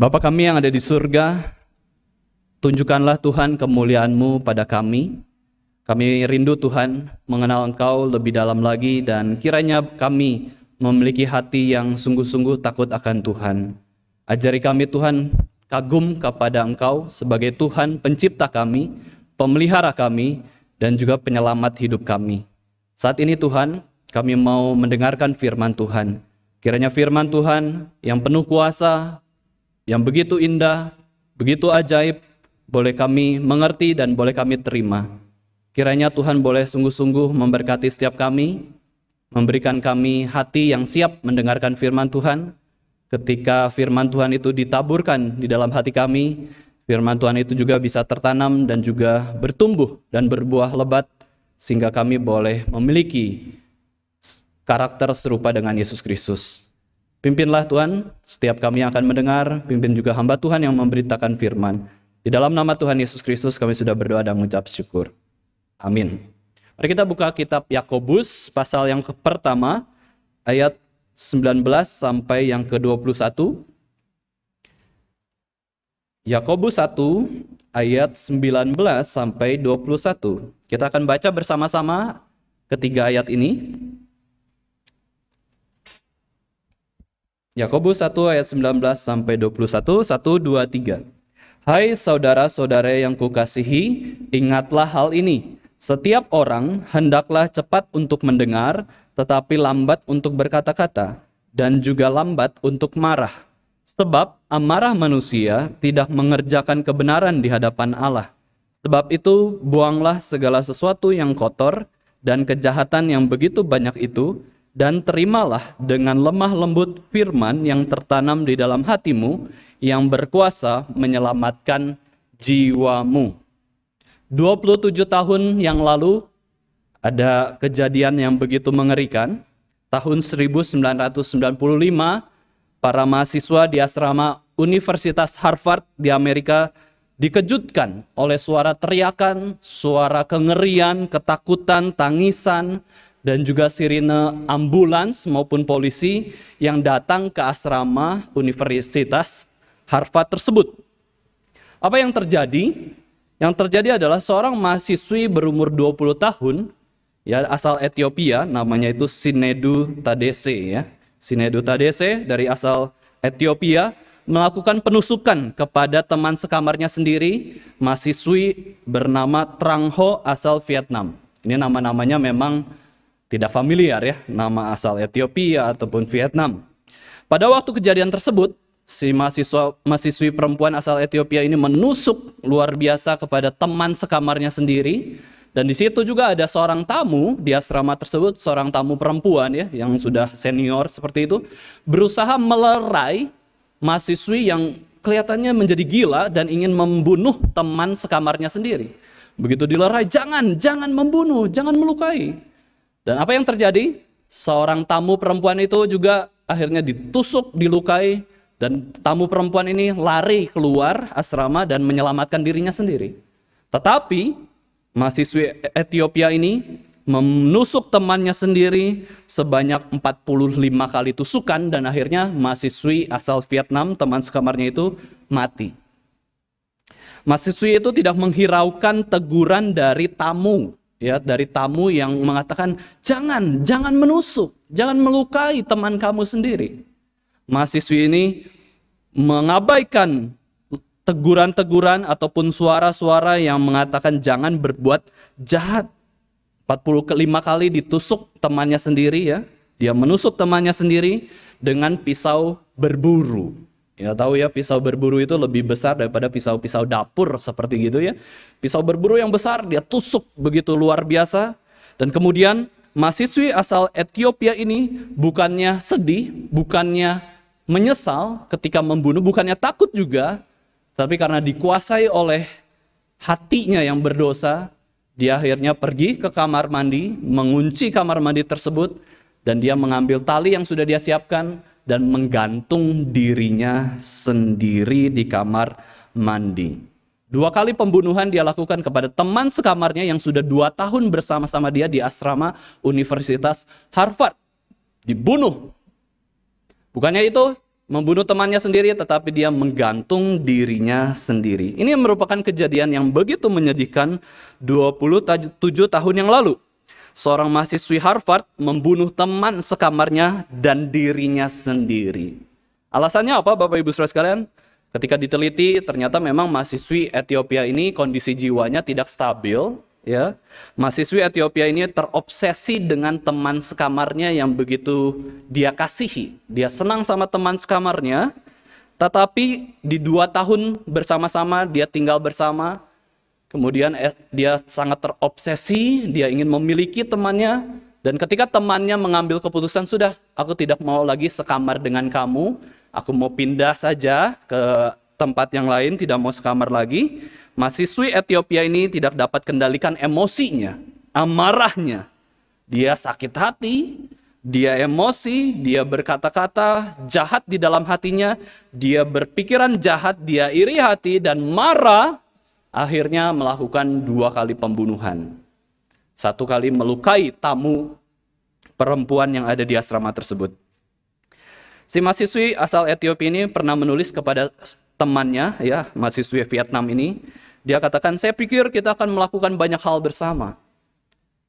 Bapa kami yang ada di surga, tunjukkanlah Tuhan kemuliaan-Mu pada kami. Kami rindu Tuhan mengenal Engkau lebih dalam lagi dan kiranya kami memiliki hati yang sungguh-sungguh takut akan Tuhan. Ajari kami Tuhan kagum kepada Engkau sebagai Tuhan pencipta kami, pemelihara kami, dan juga penyelamat hidup kami. Saat ini Tuhan, kami mau mendengarkan firman Tuhan. Kiranya firman Tuhan yang penuh kuasa, yang begitu indah, begitu ajaib, boleh kami mengerti dan boleh kami terima. Kiranya Tuhan boleh sungguh-sungguh memberkati setiap kami, memberikan kami hati yang siap mendengarkan firman Tuhan. Ketika firman Tuhan itu ditaburkan di dalam hati kami, firman Tuhan itu juga bisa tertanam dan juga bertumbuh dan berbuah lebat sehingga kami boleh memiliki karakter serupa dengan Yesus Kristus. Pimpinlah Tuhan, setiap kami akan mendengar, pimpin juga hamba Tuhan yang memberitakan firman. Di dalam nama Tuhan Yesus Kristus kami sudah berdoa dan mengucap syukur. Amin. Mari kita buka kitab Yakobus pasal yang pertama ayat 19 sampai yang ke-21. Yakobus 1 ayat 19 sampai 21. Kita akan baca bersama-sama ketiga ayat ini. Yakobus 1 ayat 19 sampai 21 1 2 3. Hai saudara-saudara yang kukasihi, ingatlah hal ini. Setiap orang hendaklah cepat untuk mendengar, tetapi lambat untuk berkata-kata dan juga lambat untuk marah. Sebab amarah manusia tidak mengerjakan kebenaran di hadapan Allah. Sebab itu, buanglah segala sesuatu yang kotor dan kejahatan yang begitu banyak itu, dan terimalah dengan lemah lembut firman yang tertanam di dalam hatimu yang berkuasa menyelamatkan jiwamu. 27 tahun yang lalu ada kejadian yang begitu mengerikan. Tahun 1995 para mahasiswa di asrama Universitas Harvard di Amerika dikejutkan oleh suara teriakan, suara kengerian, ketakutan, tangisan, dan juga sirine ambulans maupun polisi yang datang ke asrama Universitas Harvard tersebut. Apa yang terjadi? Yang terjadi adalah seorang mahasiswi berumur 20 tahun, ya asal Ethiopia, namanya itu Sinedu Tadese ya. Sinedu Tadese dari asal Ethiopia melakukan penusukan kepada teman sekamarnya sendiri, mahasiswi bernama Trang Ho asal Vietnam. Ini nama-namanya memang tidak familiar ya nama asal Ethiopia ataupun Vietnam. Pada waktu kejadian tersebut, si mahasiswa mahasiswi perempuan asal Ethiopia ini menusuk luar biasa kepada teman sekamarnya sendiri dan di situ juga ada seorang tamu di asrama tersebut, seorang tamu perempuan ya yang sudah senior seperti itu berusaha melerai mahasiswi yang kelihatannya menjadi gila dan ingin membunuh teman sekamarnya sendiri. Begitu dilerai, jangan, jangan membunuh, jangan melukai. Dan apa yang terjadi? Seorang tamu perempuan itu juga akhirnya ditusuk, dilukai, dan tamu perempuan ini lari keluar asrama dan menyelamatkan dirinya sendiri. Tetapi mahasiswi Ethiopia ini menusuk temannya sendiri sebanyak 45 kali tusukan dan akhirnya mahasiswi asal Vietnam teman sekamarnya itu mati. Mahasiswi itu tidak menghiraukan teguran dari tamu ya dari tamu yang mengatakan jangan jangan menusuk jangan melukai teman kamu sendiri mahasiswi ini mengabaikan teguran-teguran ataupun suara-suara yang mengatakan jangan berbuat jahat 45 kali ditusuk temannya sendiri ya dia menusuk temannya sendiri dengan pisau berburu Ya tahu ya pisau berburu itu lebih besar daripada pisau-pisau dapur seperti gitu ya. Pisau berburu yang besar dia tusuk begitu luar biasa. Dan kemudian mahasiswi asal Ethiopia ini bukannya sedih, bukannya menyesal ketika membunuh, bukannya takut juga. Tapi karena dikuasai oleh hatinya yang berdosa, dia akhirnya pergi ke kamar mandi, mengunci kamar mandi tersebut. Dan dia mengambil tali yang sudah dia siapkan, dan menggantung dirinya sendiri di kamar mandi. Dua kali pembunuhan dia lakukan kepada teman sekamarnya yang sudah dua tahun bersama-sama dia di asrama Universitas Harvard. Dibunuh. Bukannya itu membunuh temannya sendiri tetapi dia menggantung dirinya sendiri. Ini merupakan kejadian yang begitu menyedihkan 27 tahun yang lalu seorang mahasiswi Harvard membunuh teman sekamarnya dan dirinya sendiri. Alasannya apa Bapak Ibu Saudara sekalian? Ketika diteliti ternyata memang mahasiswi Ethiopia ini kondisi jiwanya tidak stabil, ya. Mahasiswi Ethiopia ini terobsesi dengan teman sekamarnya yang begitu dia kasihi. Dia senang sama teman sekamarnya, tetapi di dua tahun bersama-sama dia tinggal bersama, Kemudian eh, dia sangat terobsesi, dia ingin memiliki temannya. Dan ketika temannya mengambil keputusan, sudah, aku tidak mau lagi sekamar dengan kamu, aku mau pindah saja ke tempat yang lain, tidak mau sekamar lagi. Mahasiswi Ethiopia ini tidak dapat kendalikan emosinya, amarahnya. Dia sakit hati, dia emosi, dia berkata-kata jahat di dalam hatinya, dia berpikiran jahat, dia iri hati dan marah akhirnya melakukan dua kali pembunuhan. Satu kali melukai tamu perempuan yang ada di asrama tersebut. Si mahasiswi asal Ethiopia ini pernah menulis kepada temannya, ya mahasiswi Vietnam ini, dia katakan, saya pikir kita akan melakukan banyak hal bersama.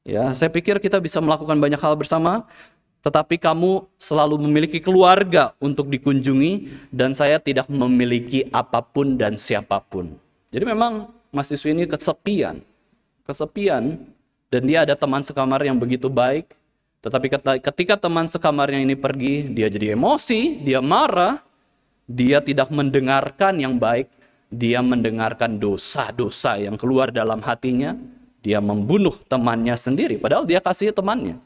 Ya, saya pikir kita bisa melakukan banyak hal bersama, tetapi kamu selalu memiliki keluarga untuk dikunjungi dan saya tidak memiliki apapun dan siapapun. Jadi memang mahasiswa ini kesepian, kesepian dan dia ada teman sekamar yang begitu baik. Tetapi ketika teman sekamarnya ini pergi, dia jadi emosi, dia marah, dia tidak mendengarkan yang baik, dia mendengarkan dosa-dosa yang keluar dalam hatinya, dia membunuh temannya sendiri, padahal dia kasih temannya.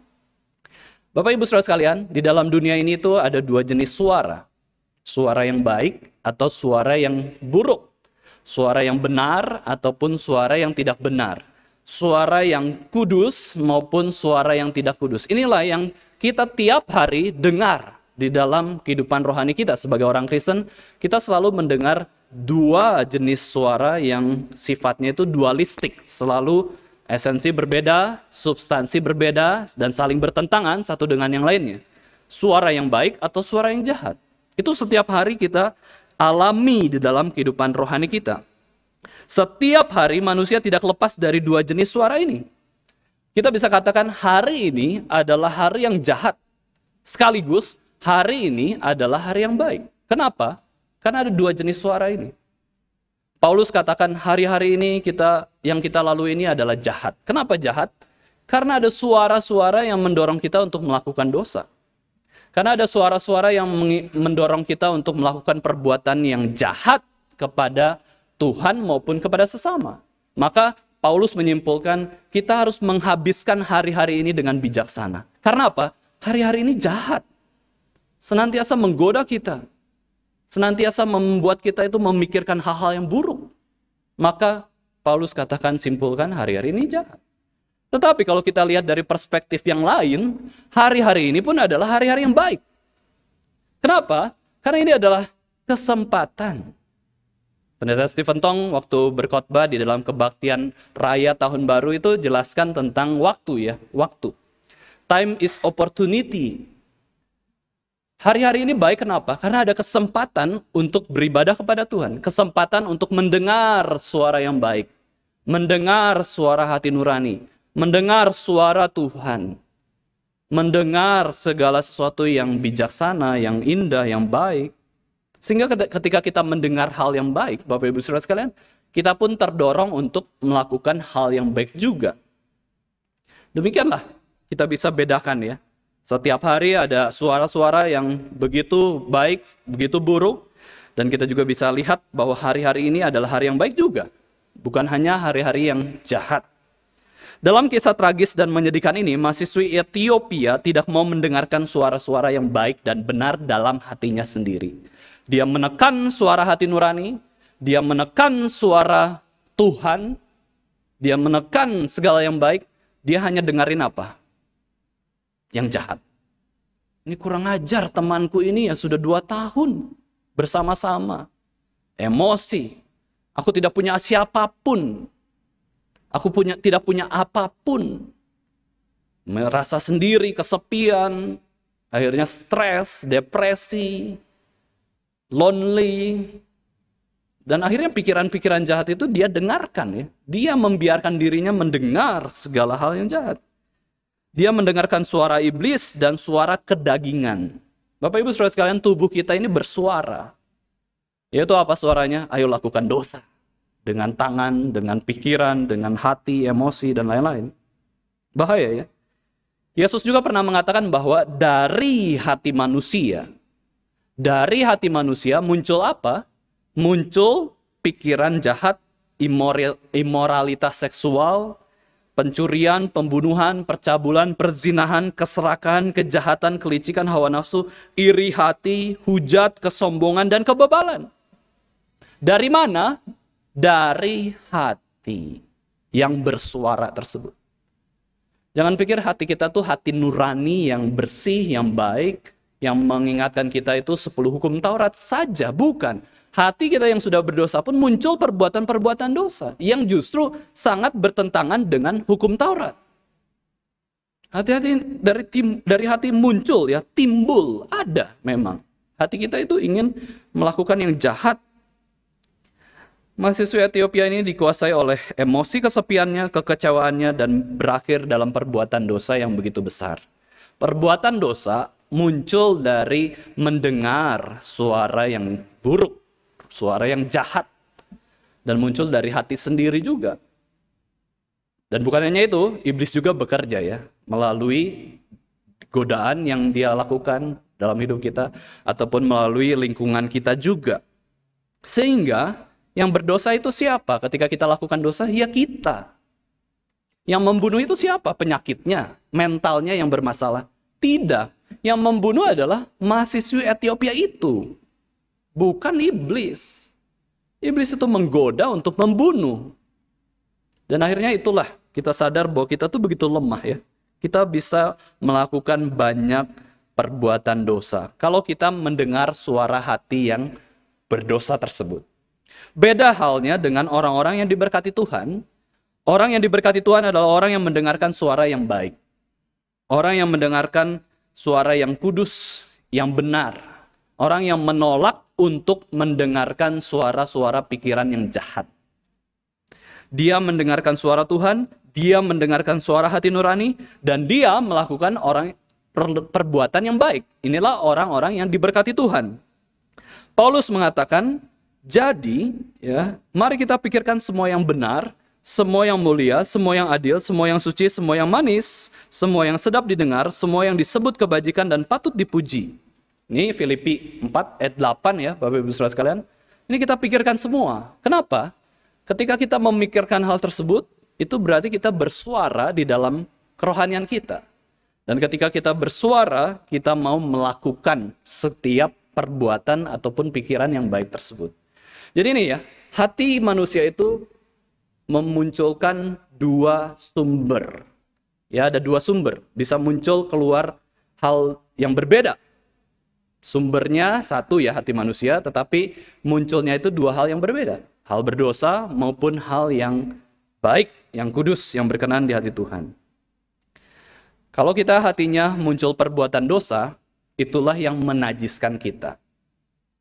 Bapak Ibu Saudara sekalian, di dalam dunia ini itu ada dua jenis suara. Suara yang baik atau suara yang buruk suara yang benar ataupun suara yang tidak benar, suara yang kudus maupun suara yang tidak kudus. Inilah yang kita tiap hari dengar di dalam kehidupan rohani kita sebagai orang Kristen, kita selalu mendengar dua jenis suara yang sifatnya itu dualistik, selalu esensi berbeda, substansi berbeda dan saling bertentangan satu dengan yang lainnya. Suara yang baik atau suara yang jahat. Itu setiap hari kita alami di dalam kehidupan rohani kita. Setiap hari manusia tidak lepas dari dua jenis suara ini. Kita bisa katakan hari ini adalah hari yang jahat. Sekaligus hari ini adalah hari yang baik. Kenapa? Karena ada dua jenis suara ini. Paulus katakan hari-hari ini kita yang kita lalui ini adalah jahat. Kenapa jahat? Karena ada suara-suara yang mendorong kita untuk melakukan dosa. Karena ada suara-suara yang mendorong kita untuk melakukan perbuatan yang jahat kepada Tuhan maupun kepada sesama. Maka Paulus menyimpulkan kita harus menghabiskan hari-hari ini dengan bijaksana. Karena apa? Hari-hari ini jahat. Senantiasa menggoda kita. Senantiasa membuat kita itu memikirkan hal-hal yang buruk. Maka Paulus katakan simpulkan hari-hari ini jahat. Tetapi kalau kita lihat dari perspektif yang lain, hari-hari ini pun adalah hari-hari yang baik. Kenapa? Karena ini adalah kesempatan. Pendeta Stephen Tong waktu berkhotbah di dalam kebaktian raya tahun baru itu jelaskan tentang waktu ya, waktu. Time is opportunity. Hari-hari ini baik kenapa? Karena ada kesempatan untuk beribadah kepada Tuhan, kesempatan untuk mendengar suara yang baik, mendengar suara hati nurani, mendengar suara Tuhan, mendengar segala sesuatu yang bijaksana, yang indah, yang baik. Sehingga ketika kita mendengar hal yang baik, Bapak Ibu Saudara sekalian, kita pun terdorong untuk melakukan hal yang baik juga. Demikianlah kita bisa bedakan ya. Setiap hari ada suara-suara yang begitu baik, begitu buruk, dan kita juga bisa lihat bahwa hari-hari ini adalah hari yang baik juga, bukan hanya hari-hari yang jahat. Dalam kisah tragis dan menyedihkan ini, mahasiswi Ethiopia tidak mau mendengarkan suara-suara yang baik dan benar dalam hatinya sendiri. Dia menekan suara hati nurani, dia menekan suara Tuhan, dia menekan segala yang baik, dia hanya dengerin apa? Yang jahat. Ini kurang ajar temanku ini yang sudah dua tahun bersama-sama. Emosi. Aku tidak punya siapapun Aku punya tidak punya apapun. Merasa sendiri, kesepian, akhirnya stres, depresi, lonely. Dan akhirnya pikiran-pikiran jahat itu dia dengarkan ya. Dia membiarkan dirinya mendengar segala hal yang jahat. Dia mendengarkan suara iblis dan suara kedagingan. Bapak Ibu Saudara sekalian, tubuh kita ini bersuara. Yaitu apa suaranya? Ayo lakukan dosa dengan tangan, dengan pikiran, dengan hati, emosi, dan lain-lain. Bahaya ya. Yesus juga pernah mengatakan bahwa dari hati manusia, dari hati manusia muncul apa? Muncul pikiran jahat, imoralitas seksual, pencurian, pembunuhan, percabulan, perzinahan, keserakahan, kejahatan, kelicikan, hawa nafsu, iri hati, hujat, kesombongan, dan kebebalan. Dari mana? dari hati yang bersuara tersebut. Jangan pikir hati kita tuh hati nurani yang bersih, yang baik, yang mengingatkan kita itu sepuluh hukum Taurat saja, bukan. Hati kita yang sudah berdosa pun muncul perbuatan-perbuatan dosa yang justru sangat bertentangan dengan hukum Taurat. Hati-hati dari dari hati muncul ya, timbul, ada memang. Hati kita itu ingin melakukan yang jahat Mahasiswa Ethiopia ini dikuasai oleh emosi kesepiannya, kekecewaannya, dan berakhir dalam perbuatan dosa yang begitu besar. Perbuatan dosa muncul dari mendengar suara yang buruk, suara yang jahat, dan muncul dari hati sendiri juga. Dan bukan hanya itu, iblis juga bekerja ya, melalui godaan yang dia lakukan dalam hidup kita, ataupun melalui lingkungan kita juga. Sehingga yang berdosa itu siapa? Ketika kita lakukan dosa, ya kita. Yang membunuh itu siapa? Penyakitnya, mentalnya yang bermasalah. Tidak. Yang membunuh adalah mahasiswi Ethiopia itu. Bukan iblis. Iblis itu menggoda untuk membunuh. Dan akhirnya itulah kita sadar bahwa kita tuh begitu lemah ya. Kita bisa melakukan banyak perbuatan dosa. Kalau kita mendengar suara hati yang berdosa tersebut. Beda halnya dengan orang-orang yang diberkati Tuhan. Orang yang diberkati Tuhan adalah orang yang mendengarkan suara yang baik. Orang yang mendengarkan suara yang kudus, yang benar. Orang yang menolak untuk mendengarkan suara-suara pikiran yang jahat. Dia mendengarkan suara Tuhan, dia mendengarkan suara hati nurani, dan dia melakukan orang perbuatan yang baik. Inilah orang-orang yang diberkati Tuhan. Paulus mengatakan, jadi, ya, mari kita pikirkan semua yang benar, semua yang mulia, semua yang adil, semua yang suci, semua yang manis, semua yang sedap didengar, semua yang disebut kebajikan dan patut dipuji. Ini Filipi 4 ayat 8 ya, Bapak Ibu Saudara sekalian. Ini kita pikirkan semua. Kenapa? Ketika kita memikirkan hal tersebut, itu berarti kita bersuara di dalam kerohanian kita. Dan ketika kita bersuara, kita mau melakukan setiap perbuatan ataupun pikiran yang baik tersebut. Jadi ini ya, hati manusia itu memunculkan dua sumber. Ya, ada dua sumber, bisa muncul keluar hal yang berbeda. Sumbernya satu ya hati manusia, tetapi munculnya itu dua hal yang berbeda. Hal berdosa maupun hal yang baik, yang kudus, yang berkenan di hati Tuhan. Kalau kita hatinya muncul perbuatan dosa, itulah yang menajiskan kita.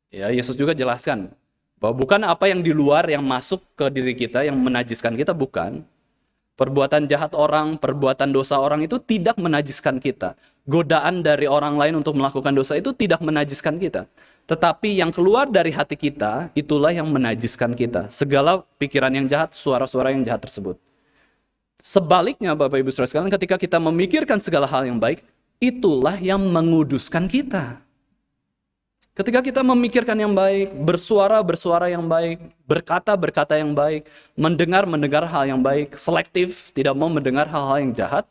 Ya, Yesus juga jelaskan bahwa bukan apa yang di luar yang masuk ke diri kita yang menajiskan kita bukan. Perbuatan jahat orang, perbuatan dosa orang itu tidak menajiskan kita. Godaan dari orang lain untuk melakukan dosa itu tidak menajiskan kita. Tetapi yang keluar dari hati kita itulah yang menajiskan kita. Segala pikiran yang jahat, suara-suara yang jahat tersebut. Sebaliknya Bapak Ibu Saudara sekalian ketika kita memikirkan segala hal yang baik, itulah yang menguduskan kita. Ketika kita memikirkan yang baik, bersuara bersuara yang baik, berkata berkata yang baik, mendengar mendengar hal yang baik, selektif, tidak mau mendengar hal-hal yang jahat,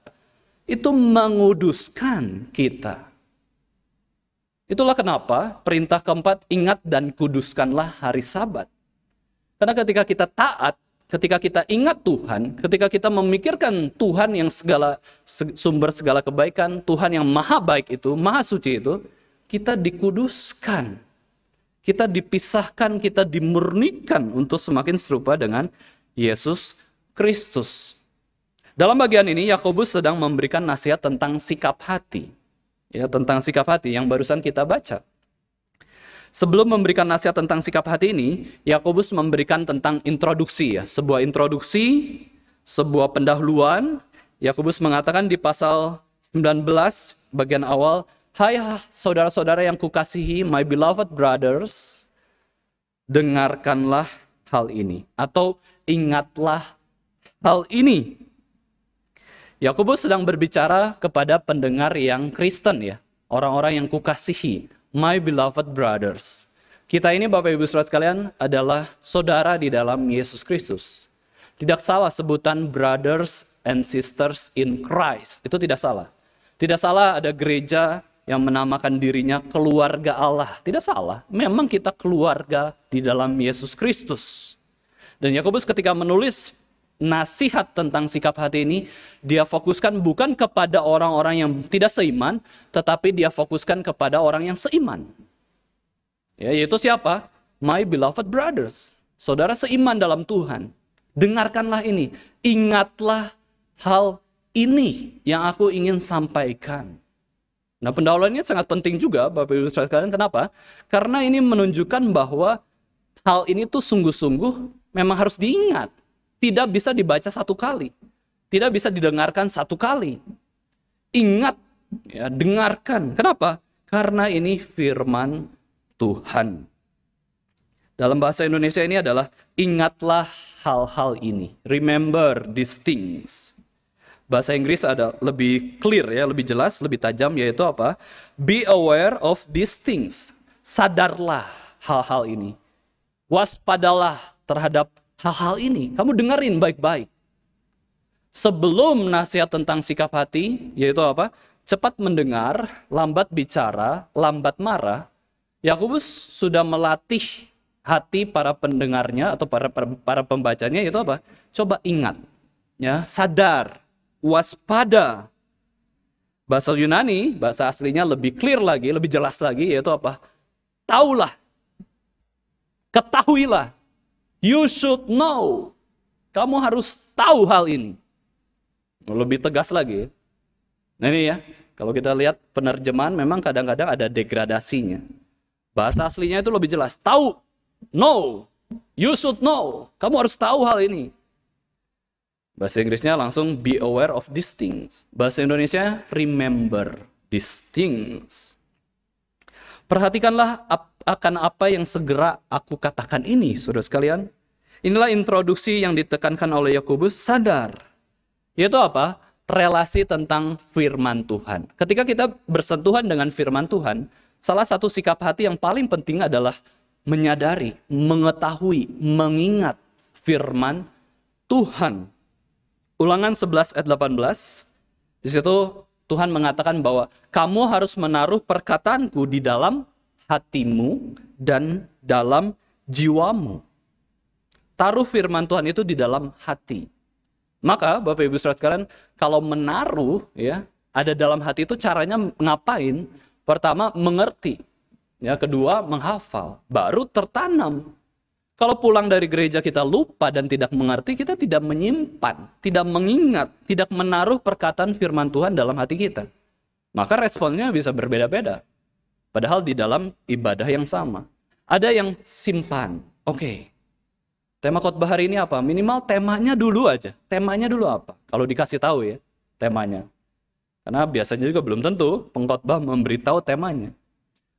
itu menguduskan kita. Itulah kenapa perintah keempat ingat dan kuduskanlah hari Sabat. Karena ketika kita taat, ketika kita ingat Tuhan, ketika kita memikirkan Tuhan yang segala sumber segala kebaikan, Tuhan yang maha baik itu, maha suci itu, kita dikuduskan, kita dipisahkan, kita dimurnikan untuk semakin serupa dengan Yesus Kristus. Dalam bagian ini Yakobus sedang memberikan nasihat tentang sikap hati. Ya, tentang sikap hati yang barusan kita baca. Sebelum memberikan nasihat tentang sikap hati ini, Yakobus memberikan tentang introduksi ya, sebuah introduksi, sebuah pendahuluan. Yakobus mengatakan di pasal 19 bagian awal, Hai saudara-saudara yang kukasihi, my beloved brothers, dengarkanlah hal ini atau ingatlah hal ini. Yakobus sedang berbicara kepada pendengar yang Kristen ya, orang-orang yang kukasihi, my beloved brothers. Kita ini Bapak Ibu Saudara sekalian adalah saudara di dalam Yesus Kristus. Tidak salah sebutan brothers and sisters in Christ, itu tidak salah. Tidak salah ada gereja yang menamakan dirinya keluarga Allah. Tidak salah, memang kita keluarga di dalam Yesus Kristus. Dan Yakobus ketika menulis nasihat tentang sikap hati ini, dia fokuskan bukan kepada orang-orang yang tidak seiman, tetapi dia fokuskan kepada orang yang seiman. Ya, yaitu siapa? My beloved brothers. Saudara seiman dalam Tuhan. Dengarkanlah ini, ingatlah hal ini yang aku ingin sampaikan. Nah, pendahuluan ini sangat penting juga, Bapak Ibu Saudara sekalian. Kenapa? Karena ini menunjukkan bahwa hal ini tuh sungguh-sungguh memang harus diingat. Tidak bisa dibaca satu kali. Tidak bisa didengarkan satu kali. Ingat, ya, dengarkan. Kenapa? Karena ini firman Tuhan. Dalam bahasa Indonesia ini adalah ingatlah hal-hal ini. Remember these things bahasa Inggris ada lebih clear ya, lebih jelas, lebih tajam yaitu apa? Be aware of these things. Sadarlah hal-hal ini. Waspadalah terhadap hal-hal ini. Kamu dengerin baik-baik. Sebelum nasihat tentang sikap hati, yaitu apa? Cepat mendengar, lambat bicara, lambat marah. Yakobus sudah melatih hati para pendengarnya atau para para pembacanya Yaitu apa? Coba ingat, ya sadar waspada. Bahasa Yunani, bahasa aslinya lebih clear lagi, lebih jelas lagi, yaitu apa? Taulah. Ketahuilah. You should know. Kamu harus tahu hal ini. Lebih tegas lagi. Nah ini ya, kalau kita lihat penerjemahan memang kadang-kadang ada degradasinya. Bahasa aslinya itu lebih jelas. Tahu, know, you should know. Kamu harus tahu hal ini. Bahasa Inggrisnya langsung be aware of these things. Bahasa Indonesia remember these things. Perhatikanlah ap akan apa yang segera aku katakan ini, saudara sekalian. Inilah introduksi yang ditekankan oleh Yakobus sadar. Yaitu apa? Relasi tentang firman Tuhan. Ketika kita bersentuhan dengan firman Tuhan, salah satu sikap hati yang paling penting adalah menyadari, mengetahui, mengingat firman Tuhan. Ulangan 11 ayat 18. Di situ Tuhan mengatakan bahwa kamu harus menaruh perkataanku di dalam hatimu dan dalam jiwamu. Taruh firman Tuhan itu di dalam hati. Maka Bapak Ibu Saudara sekalian, kalau menaruh ya, ada dalam hati itu caranya ngapain? Pertama mengerti, ya kedua menghafal, baru tertanam. Kalau pulang dari gereja kita lupa dan tidak mengerti, kita tidak menyimpan, tidak mengingat, tidak menaruh perkataan firman Tuhan dalam hati kita. Maka responnya bisa berbeda-beda. Padahal di dalam ibadah yang sama. Ada yang simpan. Oke. Okay. Tema khotbah hari ini apa? Minimal temanya dulu aja. Temanya dulu apa? Kalau dikasih tahu ya, temanya. Karena biasanya juga belum tentu pengkhotbah memberitahu temanya.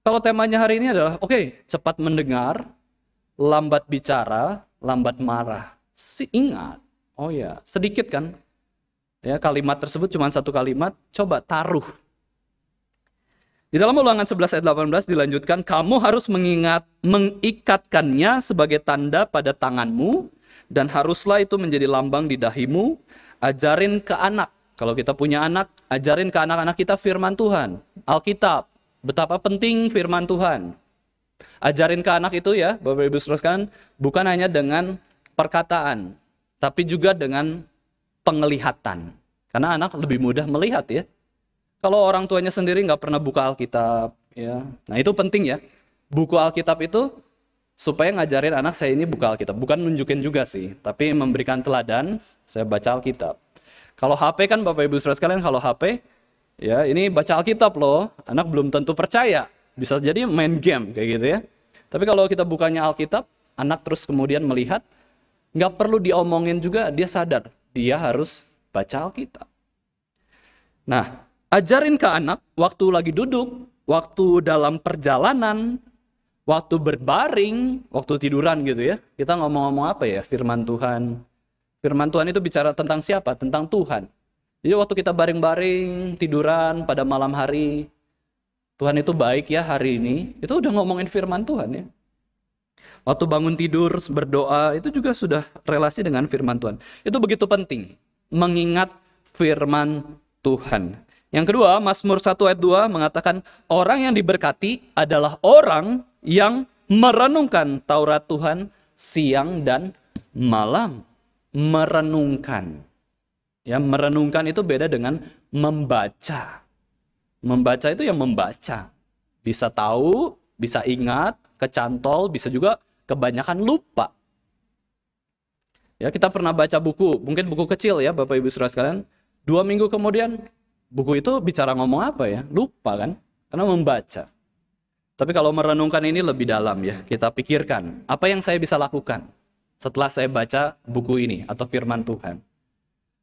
Kalau temanya hari ini adalah oke, okay, cepat mendengar, lambat bicara, lambat marah. Si ingat, oh ya, sedikit kan? Ya, kalimat tersebut cuma satu kalimat, coba taruh. Di dalam ulangan 11 ayat 18 dilanjutkan, kamu harus mengingat mengikatkannya sebagai tanda pada tanganmu dan haruslah itu menjadi lambang di dahimu, ajarin ke anak. Kalau kita punya anak, ajarin ke anak-anak kita firman Tuhan, Alkitab. Betapa penting firman Tuhan. Ajarin ke anak itu ya, Bapak Ibu sekalian, bukan hanya dengan perkataan, tapi juga dengan penglihatan. Karena anak lebih mudah melihat ya. Kalau orang tuanya sendiri nggak pernah buka Alkitab, ya. Nah itu penting ya. Buku Alkitab itu supaya ngajarin anak saya ini buka Alkitab. Bukan nunjukin juga sih, tapi memberikan teladan saya baca Alkitab. Kalau HP kan Bapak Ibu Saudara sekalian, kalau HP ya ini baca Alkitab loh, anak belum tentu percaya. Bisa jadi main game kayak gitu ya. Tapi kalau kita bukanya Alkitab, anak terus kemudian melihat, nggak perlu diomongin juga, dia sadar dia harus baca Alkitab. Nah, ajarin ke anak waktu lagi duduk, waktu dalam perjalanan, waktu berbaring, waktu tiduran gitu ya. Kita ngomong-ngomong apa ya? Firman Tuhan. Firman Tuhan itu bicara tentang siapa? Tentang Tuhan. Jadi waktu kita baring-baring, tiduran pada malam hari, Tuhan itu baik ya hari ini, itu udah ngomongin firman Tuhan ya. Waktu bangun tidur, berdoa, itu juga sudah relasi dengan firman Tuhan. Itu begitu penting, mengingat firman Tuhan. Yang kedua, Mazmur 1 ayat 2 mengatakan, orang yang diberkati adalah orang yang merenungkan Taurat Tuhan siang dan malam. Merenungkan. Ya, merenungkan itu beda dengan membaca Membaca itu yang membaca. Bisa tahu, bisa ingat, kecantol, bisa juga kebanyakan lupa. Ya, kita pernah baca buku, mungkin buku kecil ya Bapak Ibu Saudara sekalian. Dua minggu kemudian, buku itu bicara ngomong apa ya? Lupa kan? Karena membaca. Tapi kalau merenungkan ini lebih dalam ya, kita pikirkan apa yang saya bisa lakukan setelah saya baca buku ini atau firman Tuhan.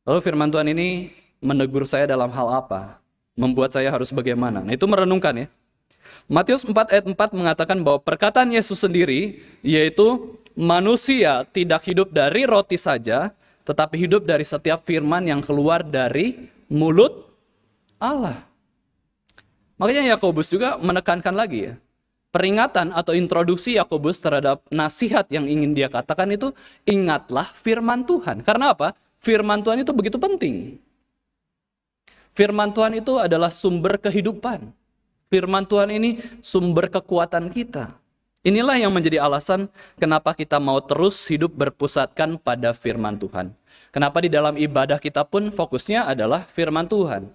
Lalu firman Tuhan ini menegur saya dalam hal apa? membuat saya harus bagaimana. Nah, itu merenungkan ya. Matius 4 ayat 4 mengatakan bahwa perkataan Yesus sendiri yaitu manusia tidak hidup dari roti saja, tetapi hidup dari setiap firman yang keluar dari mulut Allah. Makanya Yakobus juga menekankan lagi ya. Peringatan atau introduksi Yakobus terhadap nasihat yang ingin dia katakan itu ingatlah firman Tuhan. Karena apa? Firman Tuhan itu begitu penting. Firman Tuhan itu adalah sumber kehidupan. Firman Tuhan ini sumber kekuatan kita. Inilah yang menjadi alasan kenapa kita mau terus hidup berpusatkan pada firman Tuhan. Kenapa di dalam ibadah kita pun fokusnya adalah firman Tuhan.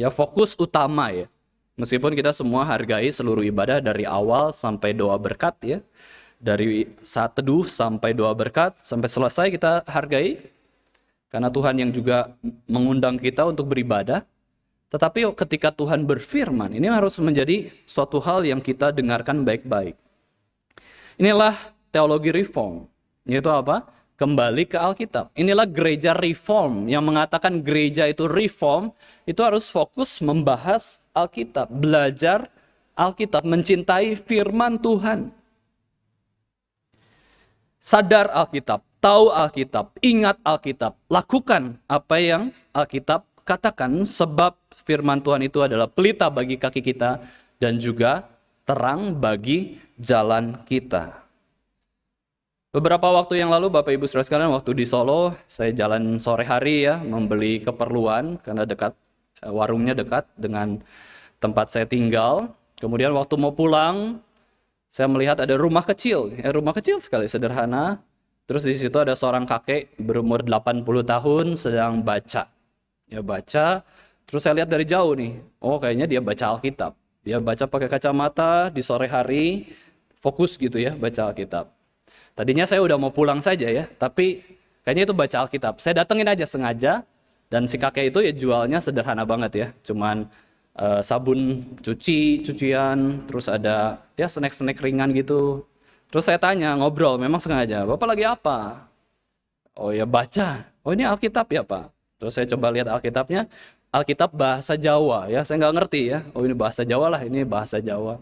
Ya fokus utama ya. Meskipun kita semua hargai seluruh ibadah dari awal sampai doa berkat ya. Dari saat teduh sampai doa berkat sampai selesai kita hargai karena Tuhan yang juga mengundang kita untuk beribadah. Tetapi ketika Tuhan berfirman, ini harus menjadi suatu hal yang kita dengarkan baik-baik. Inilah teologi reform, yaitu apa? Kembali ke Alkitab. Inilah gereja reform yang mengatakan gereja itu reform, itu harus fokus membahas Alkitab, belajar Alkitab, mencintai firman Tuhan. Sadar Alkitab, tahu Alkitab, ingat Alkitab, lakukan apa yang Alkitab katakan sebab firman Tuhan itu adalah pelita bagi kaki kita dan juga terang bagi jalan kita. Beberapa waktu yang lalu Bapak Ibu Saudara sekalian waktu di Solo, saya jalan sore hari ya membeli keperluan karena dekat eh, warungnya dekat dengan tempat saya tinggal. Kemudian waktu mau pulang, saya melihat ada rumah kecil, ya, rumah kecil sekali sederhana Terus di situ ada seorang kakek berumur 80 tahun sedang baca. Ya baca, terus saya lihat dari jauh nih, oh kayaknya dia baca Alkitab. Dia baca pakai kacamata di sore hari, fokus gitu ya baca Alkitab. Tadinya saya udah mau pulang saja ya, tapi kayaknya itu baca Alkitab. Saya datengin aja sengaja dan si kakek itu ya jualnya sederhana banget ya, cuman uh, sabun cuci, cucian, terus ada ya snack-snack ringan gitu, Terus saya tanya, ngobrol, memang sengaja. Bapak lagi apa? Oh ya baca. Oh ini Alkitab ya Pak. Terus saya coba lihat Alkitabnya. Alkitab bahasa Jawa ya, saya nggak ngerti ya. Oh ini bahasa Jawa lah, ini bahasa Jawa.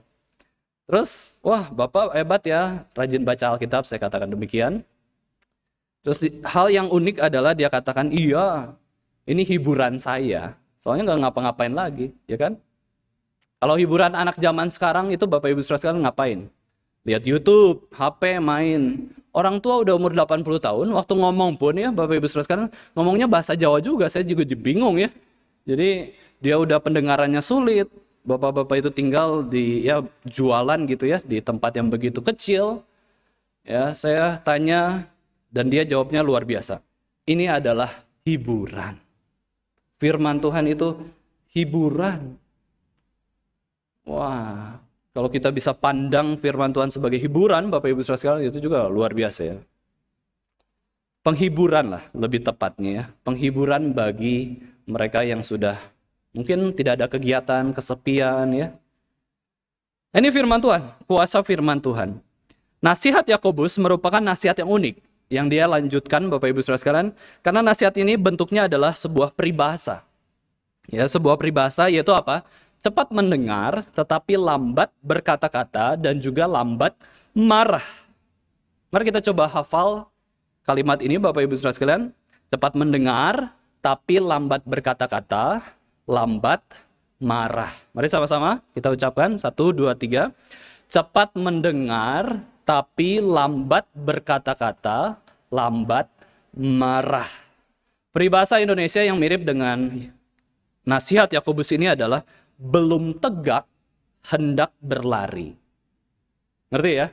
Terus, wah Bapak hebat ya, rajin baca Alkitab, saya katakan demikian. Terus hal yang unik adalah dia katakan, iya ini hiburan saya. Soalnya nggak ngapa-ngapain lagi, ya kan? Kalau hiburan anak zaman sekarang itu Bapak Ibu Saudara sekarang ngapain? lihat YouTube, HP, main. Orang tua udah umur 80 tahun, waktu ngomong pun ya Bapak Ibu saudara sekarang ngomongnya bahasa Jawa juga, saya juga bingung ya. Jadi dia udah pendengarannya sulit, bapak-bapak itu tinggal di ya jualan gitu ya di tempat yang begitu kecil ya saya tanya dan dia jawabnya luar biasa ini adalah hiburan firman Tuhan itu hiburan wah kalau kita bisa pandang firman Tuhan sebagai hiburan, Bapak Ibu Saudara sekalian, itu juga luar biasa ya. Penghiburan lah lebih tepatnya ya. Penghiburan bagi mereka yang sudah mungkin tidak ada kegiatan, kesepian ya. Ini firman Tuhan, kuasa firman Tuhan. Nasihat Yakobus merupakan nasihat yang unik yang dia lanjutkan Bapak Ibu Saudara sekalian karena nasihat ini bentuknya adalah sebuah peribahasa. Ya, sebuah peribahasa yaitu apa? cepat mendengar tetapi lambat berkata-kata dan juga lambat marah. Mari kita coba hafal kalimat ini Bapak Ibu Saudara sekalian. Cepat mendengar tapi lambat berkata-kata, lambat marah. Mari sama-sama kita ucapkan satu, dua, tiga. Cepat mendengar, tapi lambat berkata-kata, lambat marah. Peribahasa Indonesia yang mirip dengan nasihat Yakobus ini adalah belum tegak hendak berlari. Ngerti ya?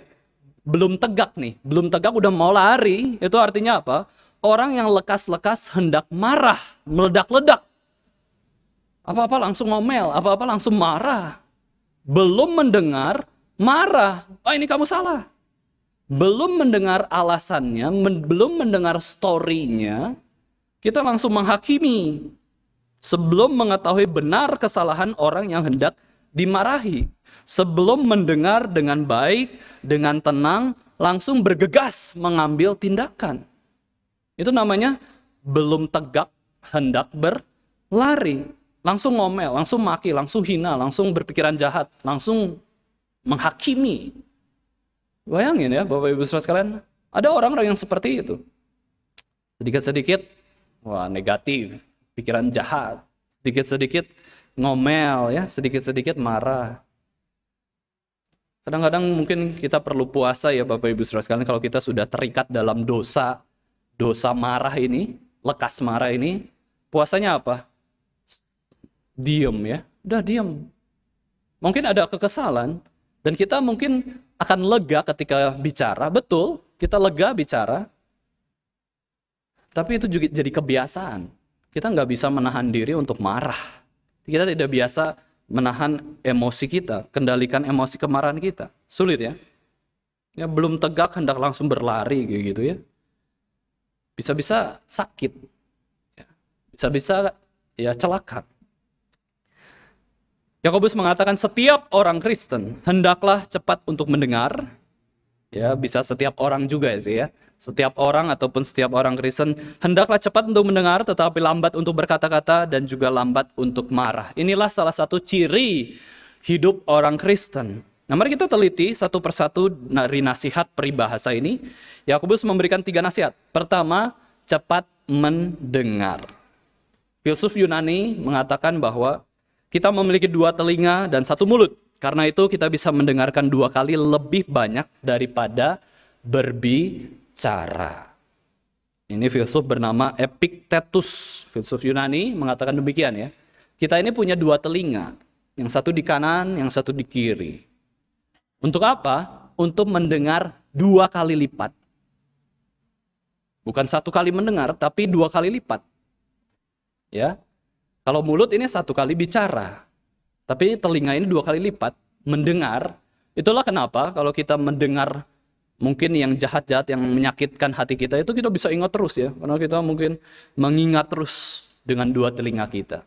Belum tegak nih, belum tegak udah mau lari, itu artinya apa? Orang yang lekas-lekas hendak marah, meledak-ledak. Apa-apa langsung ngomel, apa-apa langsung marah. Belum mendengar, marah. Oh ini kamu salah. Belum mendengar alasannya, men belum mendengar story-nya, kita langsung menghakimi sebelum mengetahui benar kesalahan orang yang hendak dimarahi, sebelum mendengar dengan baik, dengan tenang, langsung bergegas mengambil tindakan. Itu namanya belum tegak, hendak berlari. Langsung ngomel, langsung maki, langsung hina, langsung berpikiran jahat, langsung menghakimi. Bayangin ya Bapak Ibu Saudara sekalian, ada orang-orang yang seperti itu. Sedikit-sedikit, wah negatif pikiran jahat, sedikit-sedikit ngomel ya, sedikit-sedikit marah. Kadang-kadang mungkin kita perlu puasa ya Bapak Ibu Saudara sekalian kalau kita sudah terikat dalam dosa, dosa marah ini, lekas marah ini, puasanya apa? Diem ya, udah diem. Mungkin ada kekesalan dan kita mungkin akan lega ketika bicara, betul, kita lega bicara. Tapi itu juga jadi kebiasaan kita nggak bisa menahan diri untuk marah. Kita tidak biasa menahan emosi kita, kendalikan emosi kemarahan kita. Sulit ya? Ya belum tegak hendak langsung berlari gitu ya. Bisa-bisa sakit. Ya, bisa-bisa ya celaka. Yakobus mengatakan setiap orang Kristen hendaklah cepat untuk mendengar, ya bisa setiap orang juga sih ya setiap orang ataupun setiap orang Kristen hendaklah cepat untuk mendengar tetapi lambat untuk berkata-kata dan juga lambat untuk marah inilah salah satu ciri hidup orang Kristen Nah, mari kita teliti satu persatu dari nasihat peribahasa ini. Yakobus memberikan tiga nasihat. Pertama, cepat mendengar. Filsuf Yunani mengatakan bahwa kita memiliki dua telinga dan satu mulut. Karena itu kita bisa mendengarkan dua kali lebih banyak daripada berbicara. Ini filsuf bernama Epictetus, filsuf Yunani mengatakan demikian ya. Kita ini punya dua telinga, yang satu di kanan, yang satu di kiri. Untuk apa? Untuk mendengar dua kali lipat. Bukan satu kali mendengar, tapi dua kali lipat. Ya, kalau mulut ini satu kali bicara, tapi telinga ini dua kali lipat mendengar. Itulah kenapa kalau kita mendengar mungkin yang jahat-jahat yang menyakitkan hati kita itu kita bisa ingat terus ya karena kita mungkin mengingat terus dengan dua telinga kita.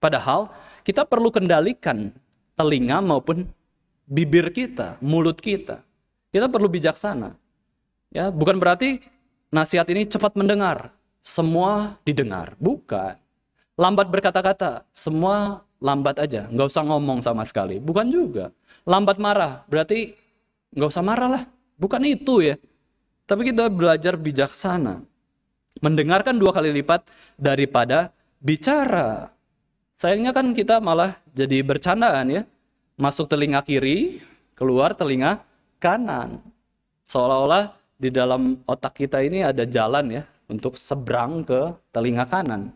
Padahal kita perlu kendalikan telinga maupun bibir kita, mulut kita. Kita perlu bijaksana. Ya, bukan berarti nasihat ini cepat mendengar, semua didengar. Bukan. Lambat berkata-kata, semua lambat aja, nggak usah ngomong sama sekali. Bukan juga. Lambat marah, berarti nggak usah marah lah. Bukan itu ya. Tapi kita belajar bijaksana. Mendengarkan dua kali lipat daripada bicara. Sayangnya kan kita malah jadi bercandaan ya. Masuk telinga kiri, keluar telinga kanan. Seolah-olah di dalam otak kita ini ada jalan ya untuk seberang ke telinga kanan.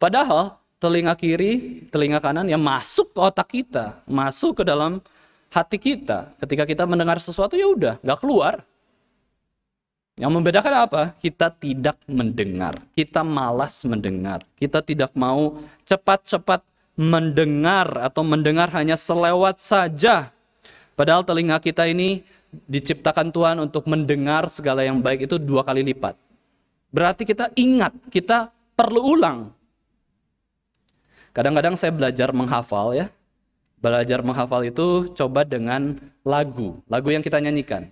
Padahal telinga kiri, telinga kanan yang masuk ke otak kita, masuk ke dalam hati kita. Ketika kita mendengar sesuatu ya udah, nggak keluar. Yang membedakan apa? Kita tidak mendengar, kita malas mendengar, kita tidak mau cepat-cepat mendengar atau mendengar hanya selewat saja. Padahal telinga kita ini diciptakan Tuhan untuk mendengar segala yang baik itu dua kali lipat. Berarti kita ingat, kita perlu ulang Kadang-kadang saya belajar menghafal ya. Belajar menghafal itu coba dengan lagu, lagu yang kita nyanyikan.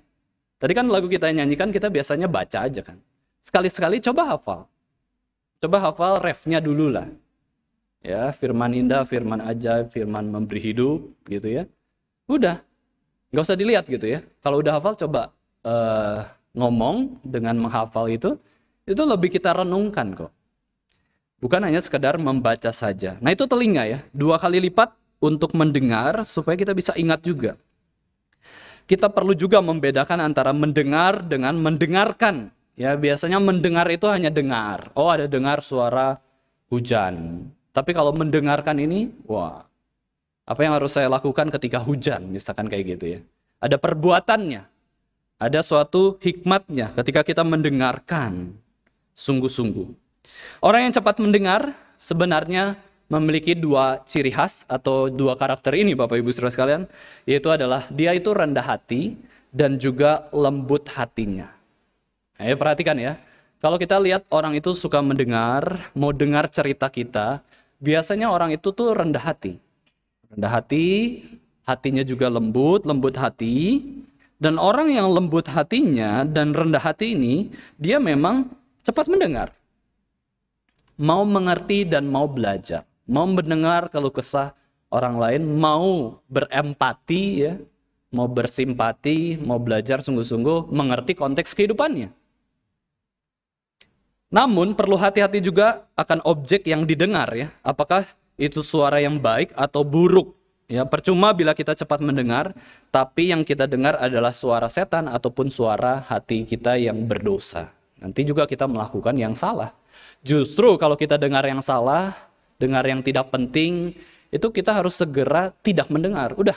Tadi kan lagu kita nyanyikan kita biasanya baca aja kan. Sekali-sekali coba hafal. Coba hafal refnya dulu lah. Ya, firman indah, firman ajaib, firman memberi hidup gitu ya. Udah. Nggak usah dilihat gitu ya. Kalau udah hafal coba uh, ngomong dengan menghafal itu, itu lebih kita renungkan kok. Bukan hanya sekedar membaca saja. Nah itu telinga ya, dua kali lipat untuk mendengar supaya kita bisa ingat juga. Kita perlu juga membedakan antara mendengar dengan mendengarkan. Ya biasanya mendengar itu hanya dengar. Oh ada dengar suara hujan. Tapi kalau mendengarkan ini, wah apa yang harus saya lakukan ketika hujan misalkan kayak gitu ya. Ada perbuatannya, ada suatu hikmatnya ketika kita mendengarkan sungguh-sungguh. Orang yang cepat mendengar sebenarnya memiliki dua ciri khas atau dua karakter ini Bapak Ibu Saudara sekalian, yaitu adalah dia itu rendah hati dan juga lembut hatinya. Ayo perhatikan ya. Kalau kita lihat orang itu suka mendengar, mau dengar cerita kita, biasanya orang itu tuh rendah hati. Rendah hati, hatinya juga lembut, lembut hati. Dan orang yang lembut hatinya dan rendah hati ini, dia memang cepat mendengar mau mengerti dan mau belajar, mau mendengar kalau kesah orang lain, mau berempati ya, mau bersimpati, mau belajar sungguh-sungguh mengerti konteks kehidupannya. Namun perlu hati-hati juga akan objek yang didengar ya. Apakah itu suara yang baik atau buruk? Ya, percuma bila kita cepat mendengar, tapi yang kita dengar adalah suara setan ataupun suara hati kita yang berdosa. Nanti juga kita melakukan yang salah. Justru kalau kita dengar yang salah, dengar yang tidak penting, itu kita harus segera tidak mendengar. Udah,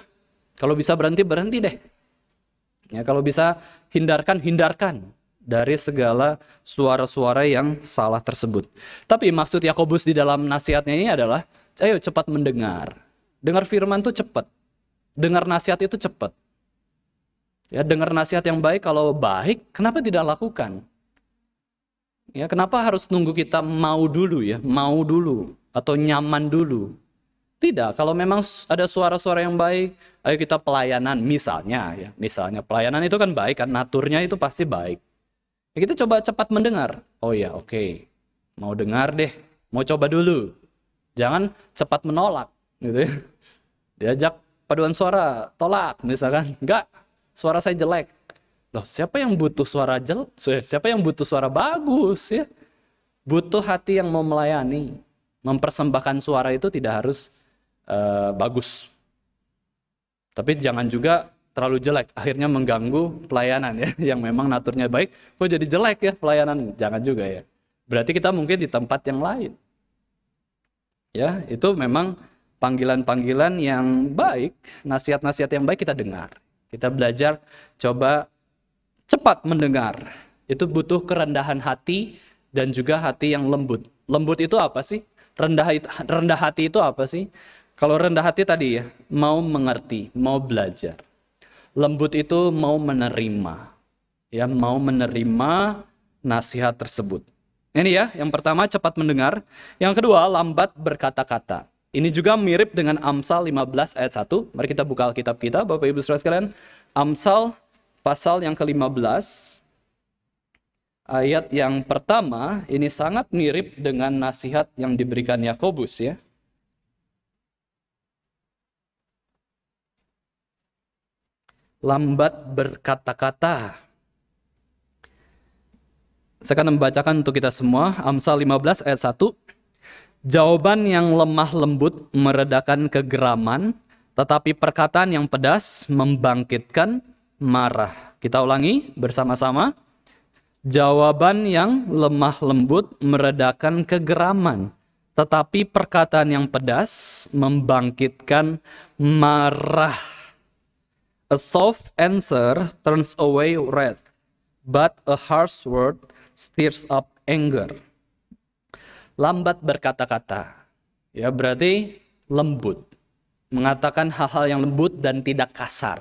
kalau bisa berhenti berhenti deh. Ya, kalau bisa hindarkan hindarkan dari segala suara-suara yang salah tersebut. Tapi maksud Yakobus di dalam nasihatnya ini adalah, ayo cepat mendengar. Dengar firman itu cepat. Dengar nasihat itu cepat. Ya, dengar nasihat yang baik kalau baik, kenapa tidak lakukan? Ya, kenapa harus nunggu kita mau dulu ya, mau dulu atau nyaman dulu? Tidak, kalau memang ada suara-suara yang baik, ayo kita pelayanan misalnya ya, misalnya pelayanan itu kan baik kan, naturnya itu pasti baik. Ya, kita coba cepat mendengar. Oh ya, oke. Okay. Mau dengar deh, mau coba dulu. Jangan cepat menolak gitu ya. Diajak paduan suara, tolak misalkan. Enggak, suara saya jelek Loh, siapa yang butuh suara jel? Siapa yang butuh suara bagus ya? Butuh hati yang mau melayani. Mempersembahkan suara itu tidak harus uh, bagus. Tapi jangan juga terlalu jelek, akhirnya mengganggu pelayanan ya, yang memang naturnya baik, kok jadi jelek ya pelayanan, jangan juga ya. Berarti kita mungkin di tempat yang lain. Ya, itu memang panggilan-panggilan yang baik, nasihat-nasihat yang baik kita dengar. Kita belajar coba cepat mendengar. Itu butuh kerendahan hati dan juga hati yang lembut. Lembut itu apa sih? Rendah rendah hati itu apa sih? Kalau rendah hati tadi ya, mau mengerti, mau belajar. Lembut itu mau menerima. Ya, mau menerima nasihat tersebut. Ini ya, yang pertama cepat mendengar, yang kedua lambat berkata-kata. Ini juga mirip dengan Amsal 15 ayat 1. Mari kita buka Alkitab kita, Bapak Ibu Saudara sekalian. Amsal pasal yang ke-15 ayat yang pertama ini sangat mirip dengan nasihat yang diberikan Yakobus ya. Lambat berkata-kata. Saya akan membacakan untuk kita semua Amsal 15 ayat 1. Jawaban yang lemah lembut meredakan kegeraman, tetapi perkataan yang pedas membangkitkan marah. Kita ulangi bersama-sama. Jawaban yang lemah lembut meredakan kegeraman, tetapi perkataan yang pedas membangkitkan marah. A soft answer turns away wrath, but a harsh word stirs up anger. Lambat berkata-kata. Ya, berarti lembut. Mengatakan hal-hal yang lembut dan tidak kasar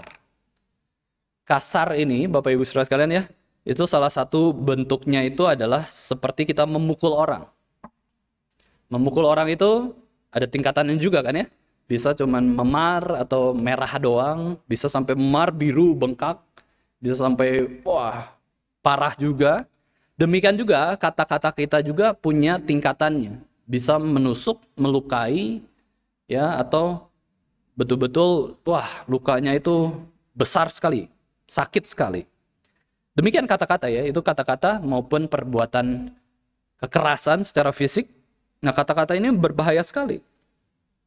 kasar ini Bapak Ibu Saudara sekalian ya, itu salah satu bentuknya itu adalah seperti kita memukul orang. Memukul orang itu ada tingkatannya juga kan ya. Bisa cuman memar atau merah doang, bisa sampai memar biru bengkak, bisa sampai wah parah juga. Demikian juga kata-kata kita juga punya tingkatannya. Bisa menusuk, melukai ya atau betul-betul wah lukanya itu besar sekali sakit sekali. Demikian kata-kata ya, itu kata-kata maupun perbuatan kekerasan secara fisik. Nah, kata-kata ini berbahaya sekali.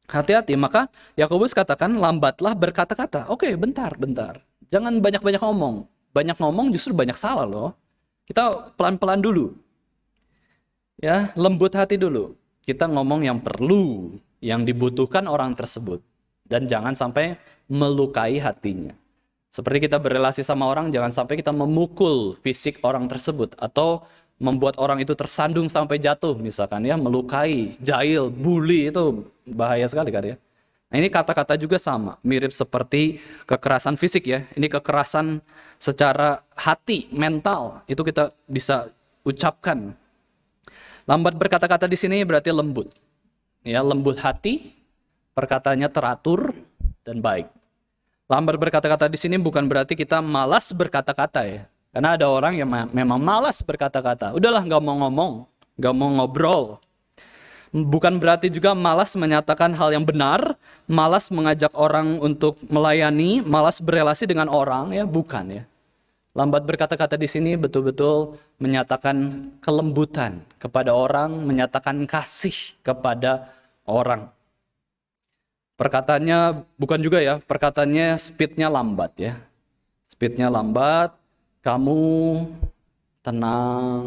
Hati-hati, maka Yakobus katakan lambatlah berkata-kata. Oke, okay, bentar, bentar. Jangan banyak-banyak ngomong. Banyak ngomong justru banyak salah loh. Kita pelan-pelan dulu. Ya, lembut hati dulu. Kita ngomong yang perlu, yang dibutuhkan orang tersebut dan jangan sampai melukai hatinya. Seperti kita berrelasi sama orang, jangan sampai kita memukul fisik orang tersebut atau membuat orang itu tersandung sampai jatuh misalkan ya, melukai, jahil, bully itu bahaya sekali kan ya. Nah, ini kata-kata juga sama, mirip seperti kekerasan fisik ya. Ini kekerasan secara hati, mental, itu kita bisa ucapkan. Lambat berkata-kata di sini berarti lembut. Ya, lembut hati, perkataannya teratur dan baik. Lambat berkata-kata di sini bukan berarti kita malas berkata-kata ya. Karena ada orang yang memang malas berkata-kata. Udahlah nggak mau ngomong, nggak mau ngobrol. Bukan berarti juga malas menyatakan hal yang benar, malas mengajak orang untuk melayani, malas berrelasi dengan orang ya, bukan ya. Lambat berkata-kata di sini betul-betul menyatakan kelembutan kepada orang, menyatakan kasih kepada orang. Perkataannya bukan juga ya, perkataannya speednya lambat ya. Speednya lambat, kamu tenang,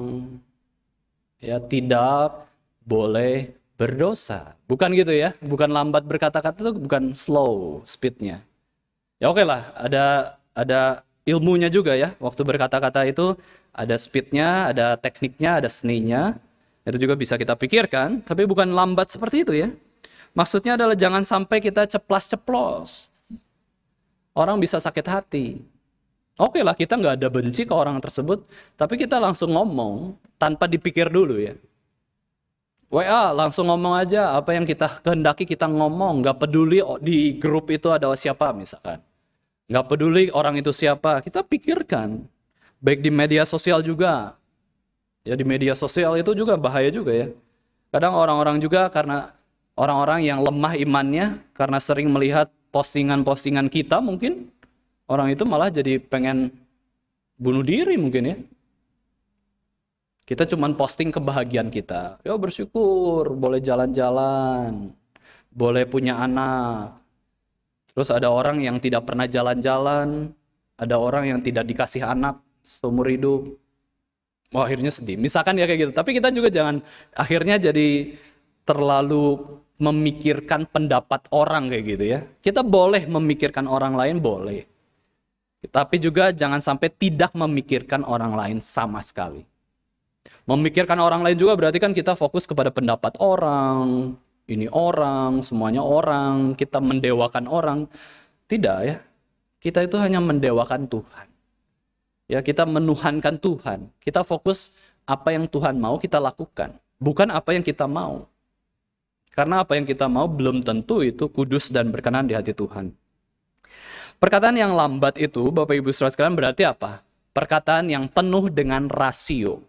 ya tidak boleh berdosa. Bukan gitu ya, bukan lambat berkata-kata itu bukan slow speednya. Ya oke okay lah, ada ada ilmunya juga ya. Waktu berkata-kata itu ada speednya, ada tekniknya, ada seninya. Itu juga bisa kita pikirkan, tapi bukan lambat seperti itu ya. Maksudnya adalah jangan sampai kita ceplas-ceplos. Orang bisa sakit hati. Oke okay lah kita nggak ada benci ke orang tersebut, tapi kita langsung ngomong tanpa dipikir dulu ya. WA langsung ngomong aja apa yang kita kehendaki kita ngomong, nggak peduli di grup itu ada siapa misalkan. Nggak peduli orang itu siapa, kita pikirkan. Baik di media sosial juga. Ya di media sosial itu juga bahaya juga ya. Kadang orang-orang juga karena orang-orang yang lemah imannya karena sering melihat postingan-postingan kita mungkin orang itu malah jadi pengen bunuh diri mungkin ya. Kita cuman posting kebahagiaan kita. Ya bersyukur, boleh jalan-jalan, boleh punya anak. Terus ada orang yang tidak pernah jalan-jalan, ada orang yang tidak dikasih anak seumur hidup. Wah, akhirnya sedih. Misalkan ya kayak gitu. Tapi kita juga jangan akhirnya jadi terlalu memikirkan pendapat orang kayak gitu ya. Kita boleh memikirkan orang lain boleh. Tapi juga jangan sampai tidak memikirkan orang lain sama sekali. Memikirkan orang lain juga berarti kan kita fokus kepada pendapat orang, ini orang, semuanya orang, kita mendewakan orang. Tidak ya. Kita itu hanya mendewakan Tuhan. Ya, kita menuhankan Tuhan. Kita fokus apa yang Tuhan mau kita lakukan, bukan apa yang kita mau. Karena apa yang kita mau belum tentu itu kudus dan berkenan di hati Tuhan. Perkataan yang lambat itu, Bapak Ibu Saudara sekalian berarti apa? Perkataan yang penuh dengan rasio.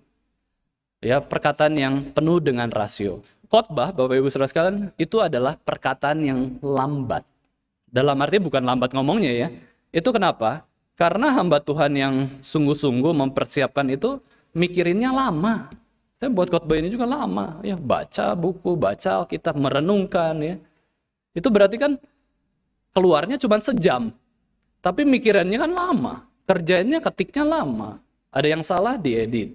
Ya, perkataan yang penuh dengan rasio. Khotbah, Bapak Ibu Saudara sekalian, itu adalah perkataan yang lambat. Dalam arti bukan lambat ngomongnya ya. Itu kenapa? Karena hamba Tuhan yang sungguh-sungguh mempersiapkan itu mikirinnya lama. Saya buat khotbah ini juga lama, ya baca buku, baca Alkitab, merenungkan ya. Itu berarti kan keluarnya cuma sejam. Tapi mikirannya kan lama, kerjanya ketiknya lama. Ada yang salah diedit.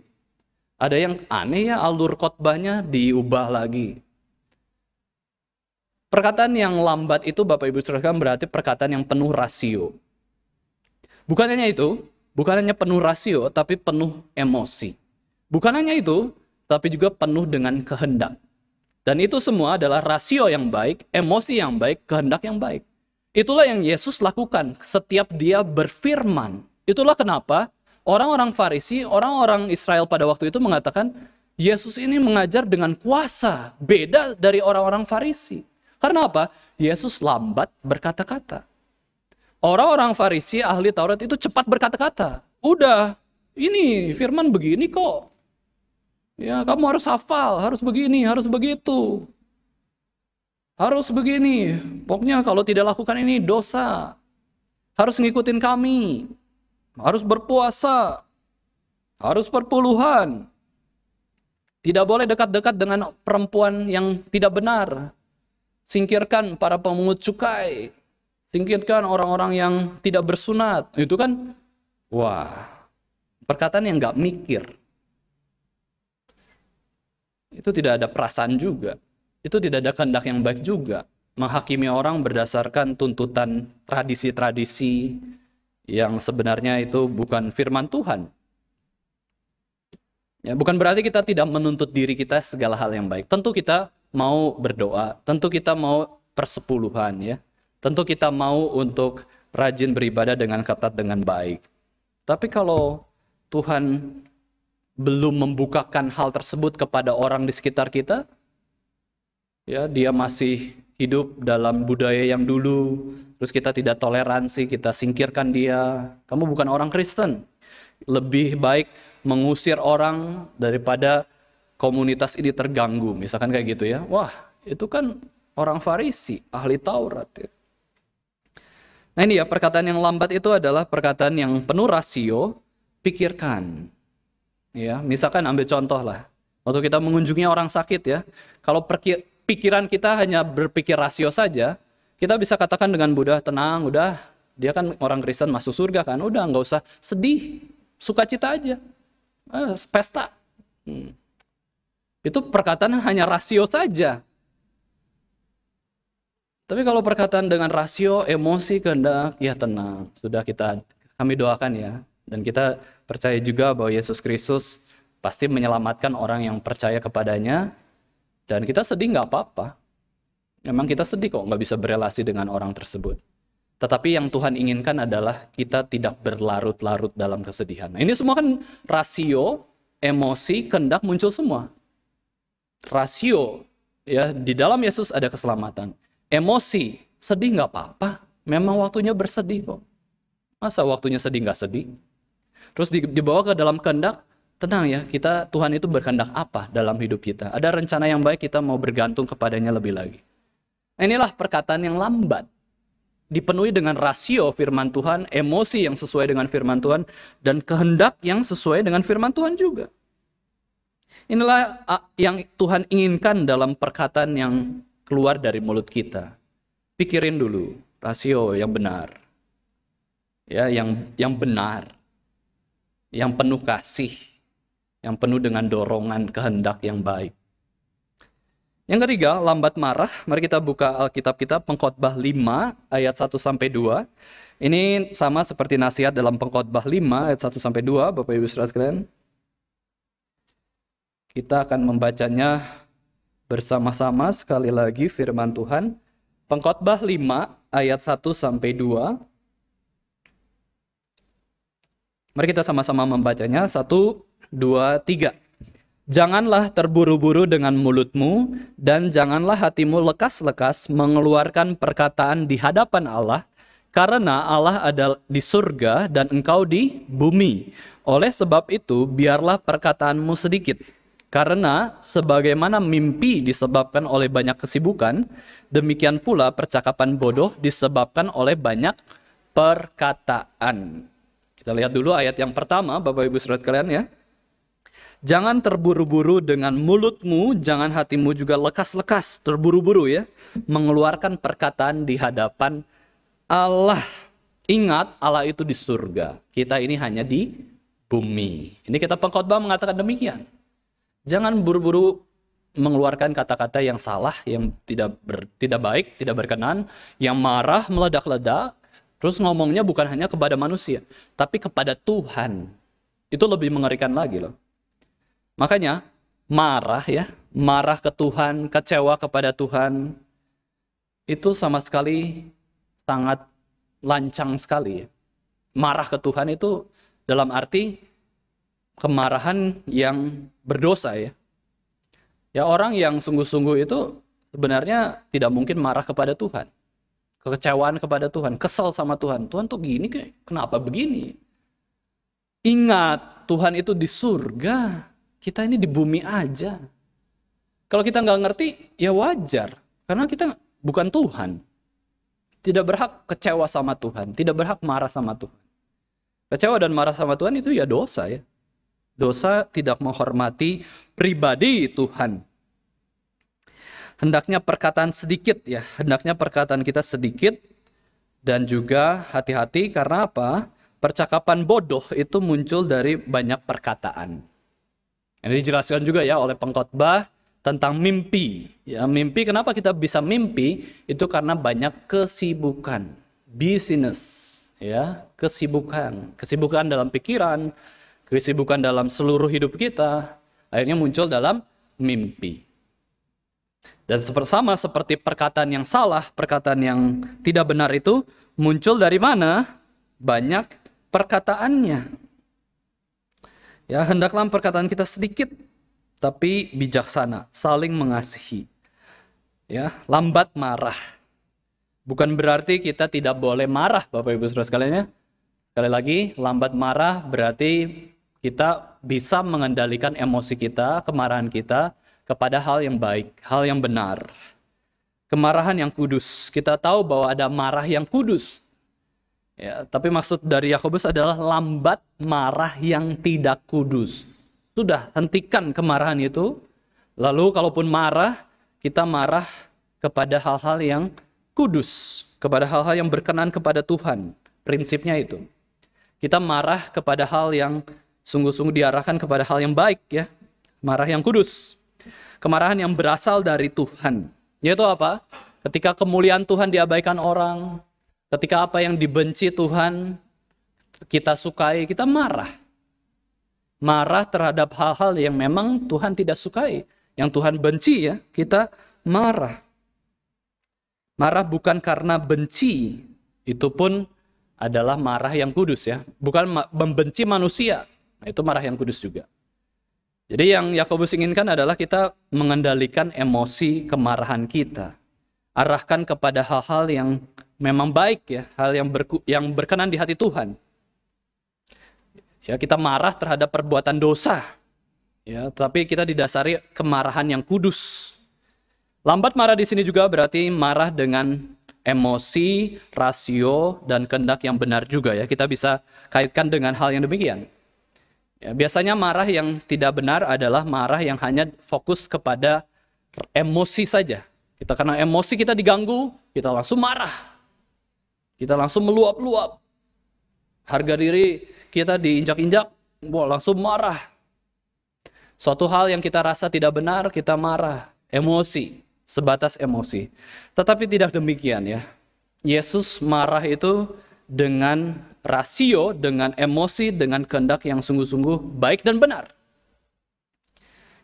Ada yang aneh ya alur khotbahnya diubah lagi. Perkataan yang lambat itu Bapak Ibu Saudara berarti perkataan yang penuh rasio. Bukan hanya itu, bukan hanya penuh rasio tapi penuh emosi. Bukan hanya itu, tapi juga penuh dengan kehendak. Dan itu semua adalah rasio yang baik, emosi yang baik, kehendak yang baik. Itulah yang Yesus lakukan setiap dia berfirman. Itulah kenapa orang-orang Farisi, orang-orang Israel pada waktu itu mengatakan, Yesus ini mengajar dengan kuasa, beda dari orang-orang Farisi. Karena apa? Yesus lambat berkata-kata. Orang-orang Farisi, ahli Taurat itu cepat berkata-kata. Udah, ini firman begini kok Ya, kamu harus hafal, harus begini, harus begitu. Harus begini. Pokoknya kalau tidak lakukan ini dosa. Harus ngikutin kami. Harus berpuasa. Harus perpuluhan. Tidak boleh dekat-dekat dengan perempuan yang tidak benar. Singkirkan para pemungut cukai. Singkirkan orang-orang yang tidak bersunat. Itu kan, wah, perkataan yang nggak mikir itu tidak ada perasaan juga. Itu tidak ada kehendak yang baik juga. Menghakimi orang berdasarkan tuntutan tradisi-tradisi yang sebenarnya itu bukan firman Tuhan. Ya, bukan berarti kita tidak menuntut diri kita segala hal yang baik. Tentu kita mau berdoa, tentu kita mau persepuluhan ya. Tentu kita mau untuk rajin beribadah dengan ketat dengan baik. Tapi kalau Tuhan belum membukakan hal tersebut kepada orang di sekitar kita, ya dia masih hidup dalam budaya yang dulu, terus kita tidak toleransi, kita singkirkan dia. Kamu bukan orang Kristen. Lebih baik mengusir orang daripada komunitas ini terganggu, misalkan kayak gitu ya. Wah, itu kan orang Farisi, ahli Taurat ya. Nah ini ya perkataan yang lambat itu adalah perkataan yang penuh rasio, pikirkan. Ya, misalkan ambil contoh lah. Waktu kita mengunjungi orang sakit ya, kalau pikiran kita hanya berpikir rasio saja, kita bisa katakan dengan mudah, tenang, udah, dia kan orang Kristen masuk surga kan, udah nggak usah sedih, sukacita aja, eh, pesta. Hmm. Itu perkataan hanya rasio saja, tapi kalau perkataan dengan rasio, emosi, kehendak, ya tenang. Sudah kita kami doakan ya. Dan kita percaya juga bahwa Yesus Kristus pasti menyelamatkan orang yang percaya kepadanya. Dan kita sedih nggak apa-apa. Memang kita sedih kok nggak bisa berelasi dengan orang tersebut. Tetapi yang Tuhan inginkan adalah kita tidak berlarut-larut dalam kesedihan. Nah, ini semua kan rasio, emosi, kendak muncul semua. Rasio, ya di dalam Yesus ada keselamatan. Emosi, sedih nggak apa-apa. Memang waktunya bersedih kok. Masa waktunya sedih nggak sedih? Terus dibawa ke dalam kehendak, tenang ya, kita Tuhan itu berkehendak apa dalam hidup kita? Ada rencana yang baik kita mau bergantung kepadanya lebih lagi. Nah, inilah perkataan yang lambat. Dipenuhi dengan rasio firman Tuhan, emosi yang sesuai dengan firman Tuhan, dan kehendak yang sesuai dengan firman Tuhan juga. Inilah yang Tuhan inginkan dalam perkataan yang keluar dari mulut kita. Pikirin dulu rasio yang benar. Ya, yang yang benar yang penuh kasih, yang penuh dengan dorongan kehendak yang baik. Yang ketiga, lambat marah. Mari kita buka Alkitab kita Pengkhotbah 5 ayat 1 sampai 2. Ini sama seperti nasihat dalam Pengkhotbah 5 ayat 1 sampai 2, Bapak Ibu Saudara sekalian. Kita akan membacanya bersama-sama sekali lagi firman Tuhan. Pengkhotbah 5 ayat 1 sampai 2. Mari kita sama-sama membacanya. Satu, dua, tiga. Janganlah terburu-buru dengan mulutmu, dan janganlah hatimu lekas-lekas mengeluarkan perkataan di hadapan Allah, karena Allah ada di surga dan engkau di bumi. Oleh sebab itu, biarlah perkataanmu sedikit. Karena sebagaimana mimpi disebabkan oleh banyak kesibukan, demikian pula percakapan bodoh disebabkan oleh banyak perkataan. Kita lihat dulu ayat yang pertama, Bapak Ibu Saudara sekalian ya. Jangan terburu-buru dengan mulutmu, jangan hatimu juga lekas-lekas terburu-buru ya, mengeluarkan perkataan di hadapan Allah. Ingat Allah itu di surga, kita ini hanya di bumi. Ini kita pengkhotbah mengatakan demikian. Jangan buru-buru mengeluarkan kata-kata yang salah, yang tidak ber, tidak baik, tidak berkenan, yang marah meledak-ledak, Terus ngomongnya bukan hanya kepada manusia, tapi kepada Tuhan. Itu lebih mengerikan lagi loh. Makanya marah ya, marah ke Tuhan, kecewa kepada Tuhan, itu sama sekali sangat lancang sekali. Ya. Marah ke Tuhan itu dalam arti kemarahan yang berdosa ya. Ya orang yang sungguh-sungguh itu sebenarnya tidak mungkin marah kepada Tuhan kekecewaan kepada Tuhan, kesal sama Tuhan. Tuhan tuh begini, kenapa begini? Ingat, Tuhan itu di surga, kita ini di bumi aja. Kalau kita nggak ngerti, ya wajar. Karena kita bukan Tuhan. Tidak berhak kecewa sama Tuhan, tidak berhak marah sama Tuhan. Kecewa dan marah sama Tuhan itu ya dosa ya. Dosa tidak menghormati pribadi Tuhan hendaknya perkataan sedikit ya, hendaknya perkataan kita sedikit dan juga hati-hati karena apa? Percakapan bodoh itu muncul dari banyak perkataan. Ini dijelaskan juga ya oleh pengkhotbah tentang mimpi. Ya, mimpi kenapa kita bisa mimpi? Itu karena banyak kesibukan, business, ya, kesibukan. Kesibukan dalam pikiran, kesibukan dalam seluruh hidup kita akhirnya muncul dalam mimpi. Dan sama seperti perkataan yang salah, perkataan yang tidak benar itu muncul dari mana? Banyak perkataannya. Ya, hendaklah perkataan kita sedikit tapi bijaksana, saling mengasihi. Ya, lambat marah. Bukan berarti kita tidak boleh marah, Bapak Ibu Saudara sekalian ya. Sekali lagi, lambat marah berarti kita bisa mengendalikan emosi kita, kemarahan kita, kepada hal yang baik, hal yang benar. Kemarahan yang kudus. Kita tahu bahwa ada marah yang kudus. Ya, tapi maksud dari Yakobus adalah lambat marah yang tidak kudus. Sudah hentikan kemarahan itu. Lalu kalaupun marah, kita marah kepada hal-hal yang kudus, kepada hal-hal yang berkenan kepada Tuhan. Prinsipnya itu. Kita marah kepada hal yang sungguh-sungguh diarahkan kepada hal yang baik ya, marah yang kudus. Kemarahan yang berasal dari Tuhan. Yaitu apa? Ketika kemuliaan Tuhan diabaikan orang, ketika apa yang dibenci Tuhan kita sukai, kita marah. Marah terhadap hal-hal yang memang Tuhan tidak sukai, yang Tuhan benci ya, kita marah. Marah bukan karena benci, itu pun adalah marah yang kudus ya. Bukan membenci manusia, nah itu marah yang kudus juga. Jadi yang Yakobus inginkan adalah kita mengendalikan emosi kemarahan kita. Arahkan kepada hal-hal yang memang baik ya, hal yang berku, yang berkenan di hati Tuhan. Ya, kita marah terhadap perbuatan dosa. Ya, tapi kita didasari kemarahan yang kudus. Lambat marah di sini juga berarti marah dengan emosi, rasio, dan kehendak yang benar juga ya. Kita bisa kaitkan dengan hal yang demikian. Ya, biasanya marah yang tidak benar adalah marah yang hanya fokus kepada emosi saja. Kita karena emosi kita diganggu, kita langsung marah. Kita langsung meluap-luap. Harga diri kita diinjak-injak, wah langsung marah. Suatu hal yang kita rasa tidak benar, kita marah. Emosi, sebatas emosi. Tetapi tidak demikian ya. Yesus marah itu dengan rasio, dengan emosi, dengan kehendak yang sungguh-sungguh baik dan benar.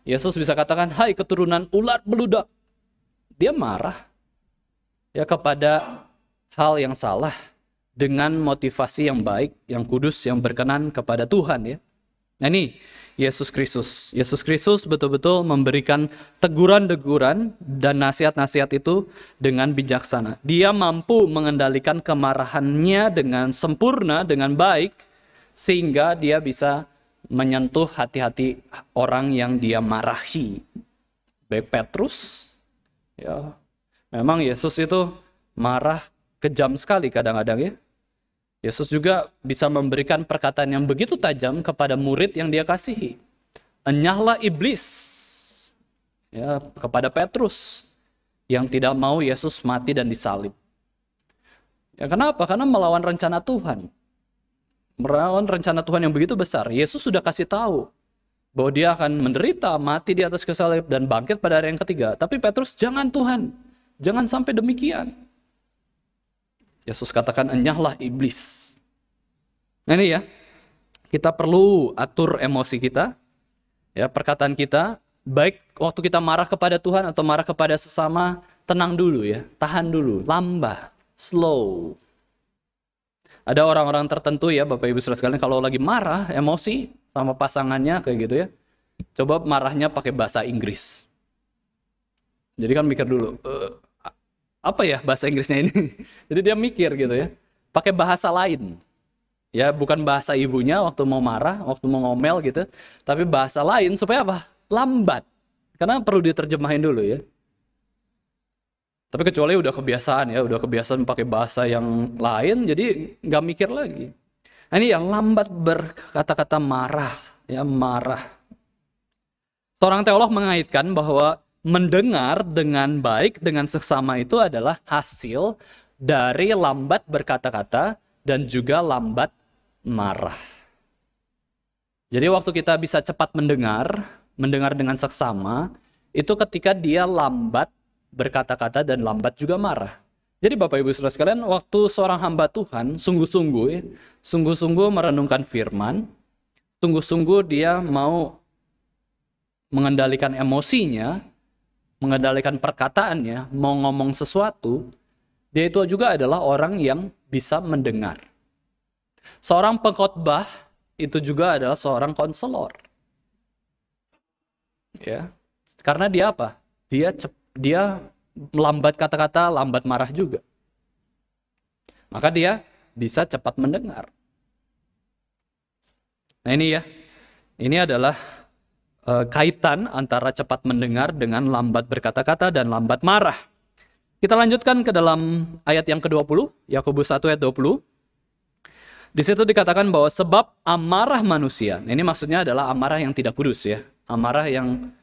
Yesus bisa katakan, "Hai keturunan ular beludak." Dia marah ya kepada hal yang salah dengan motivasi yang baik, yang kudus, yang berkenan kepada Tuhan ya. Nah ini Yesus Kristus. Yesus Kristus betul-betul memberikan teguran-teguran dan nasihat-nasihat itu dengan bijaksana. Dia mampu mengendalikan kemarahannya dengan sempurna, dengan baik, sehingga dia bisa menyentuh hati-hati orang yang dia marahi. Baik Petrus, ya, memang Yesus itu marah kejam sekali kadang-kadang ya. Yesus juga bisa memberikan perkataan yang begitu tajam kepada murid yang dia kasihi. Enyahlah iblis ya, kepada Petrus yang tidak mau Yesus mati dan disalib. Ya, kenapa? Karena melawan rencana Tuhan. Melawan rencana Tuhan yang begitu besar. Yesus sudah kasih tahu bahwa dia akan menderita, mati di atas kesalib dan bangkit pada hari yang ketiga. Tapi Petrus, jangan Tuhan, jangan sampai demikian. Yesus katakan enyahlah iblis. Nah ini ya, kita perlu atur emosi kita, ya perkataan kita, baik waktu kita marah kepada Tuhan atau marah kepada sesama, tenang dulu ya, tahan dulu, lambat, slow. Ada orang-orang tertentu ya Bapak Ibu Saudara sekalian kalau lagi marah, emosi sama pasangannya kayak gitu ya. Coba marahnya pakai bahasa Inggris. Jadi kan mikir dulu, eh, apa ya bahasa Inggrisnya ini. Jadi dia mikir gitu ya. Pakai bahasa lain. Ya, bukan bahasa ibunya waktu mau marah, waktu mau ngomel gitu, tapi bahasa lain supaya apa? Lambat. Karena perlu diterjemahin dulu ya. Tapi kecuali udah kebiasaan ya, udah kebiasaan pakai bahasa yang lain, jadi nggak mikir lagi. Nah, ini yang lambat berkata-kata marah, ya marah. Seorang teolog mengaitkan bahwa mendengar dengan baik dengan seksama itu adalah hasil dari lambat berkata-kata dan juga lambat marah. Jadi waktu kita bisa cepat mendengar, mendengar dengan seksama, itu ketika dia lambat berkata-kata dan lambat juga marah. Jadi Bapak Ibu Saudara sekalian, waktu seorang hamba Tuhan sungguh-sungguh sungguh-sungguh merenungkan firman, sungguh-sungguh dia mau mengendalikan emosinya, mengendalikan perkataannya, mau ngomong sesuatu, dia itu juga adalah orang yang bisa mendengar. Seorang pengkhotbah itu juga adalah seorang konselor. Ya. Karena dia apa? Dia cep, dia lambat kata-kata, lambat marah juga. Maka dia bisa cepat mendengar. Nah ini ya, ini adalah Eh, kaitan antara cepat mendengar dengan lambat berkata-kata dan lambat marah. Kita lanjutkan ke dalam ayat yang ke-20, Yakobus 1 ayat 20. Di situ dikatakan bahwa sebab amarah manusia, ini maksudnya adalah amarah yang tidak kudus ya, amarah yang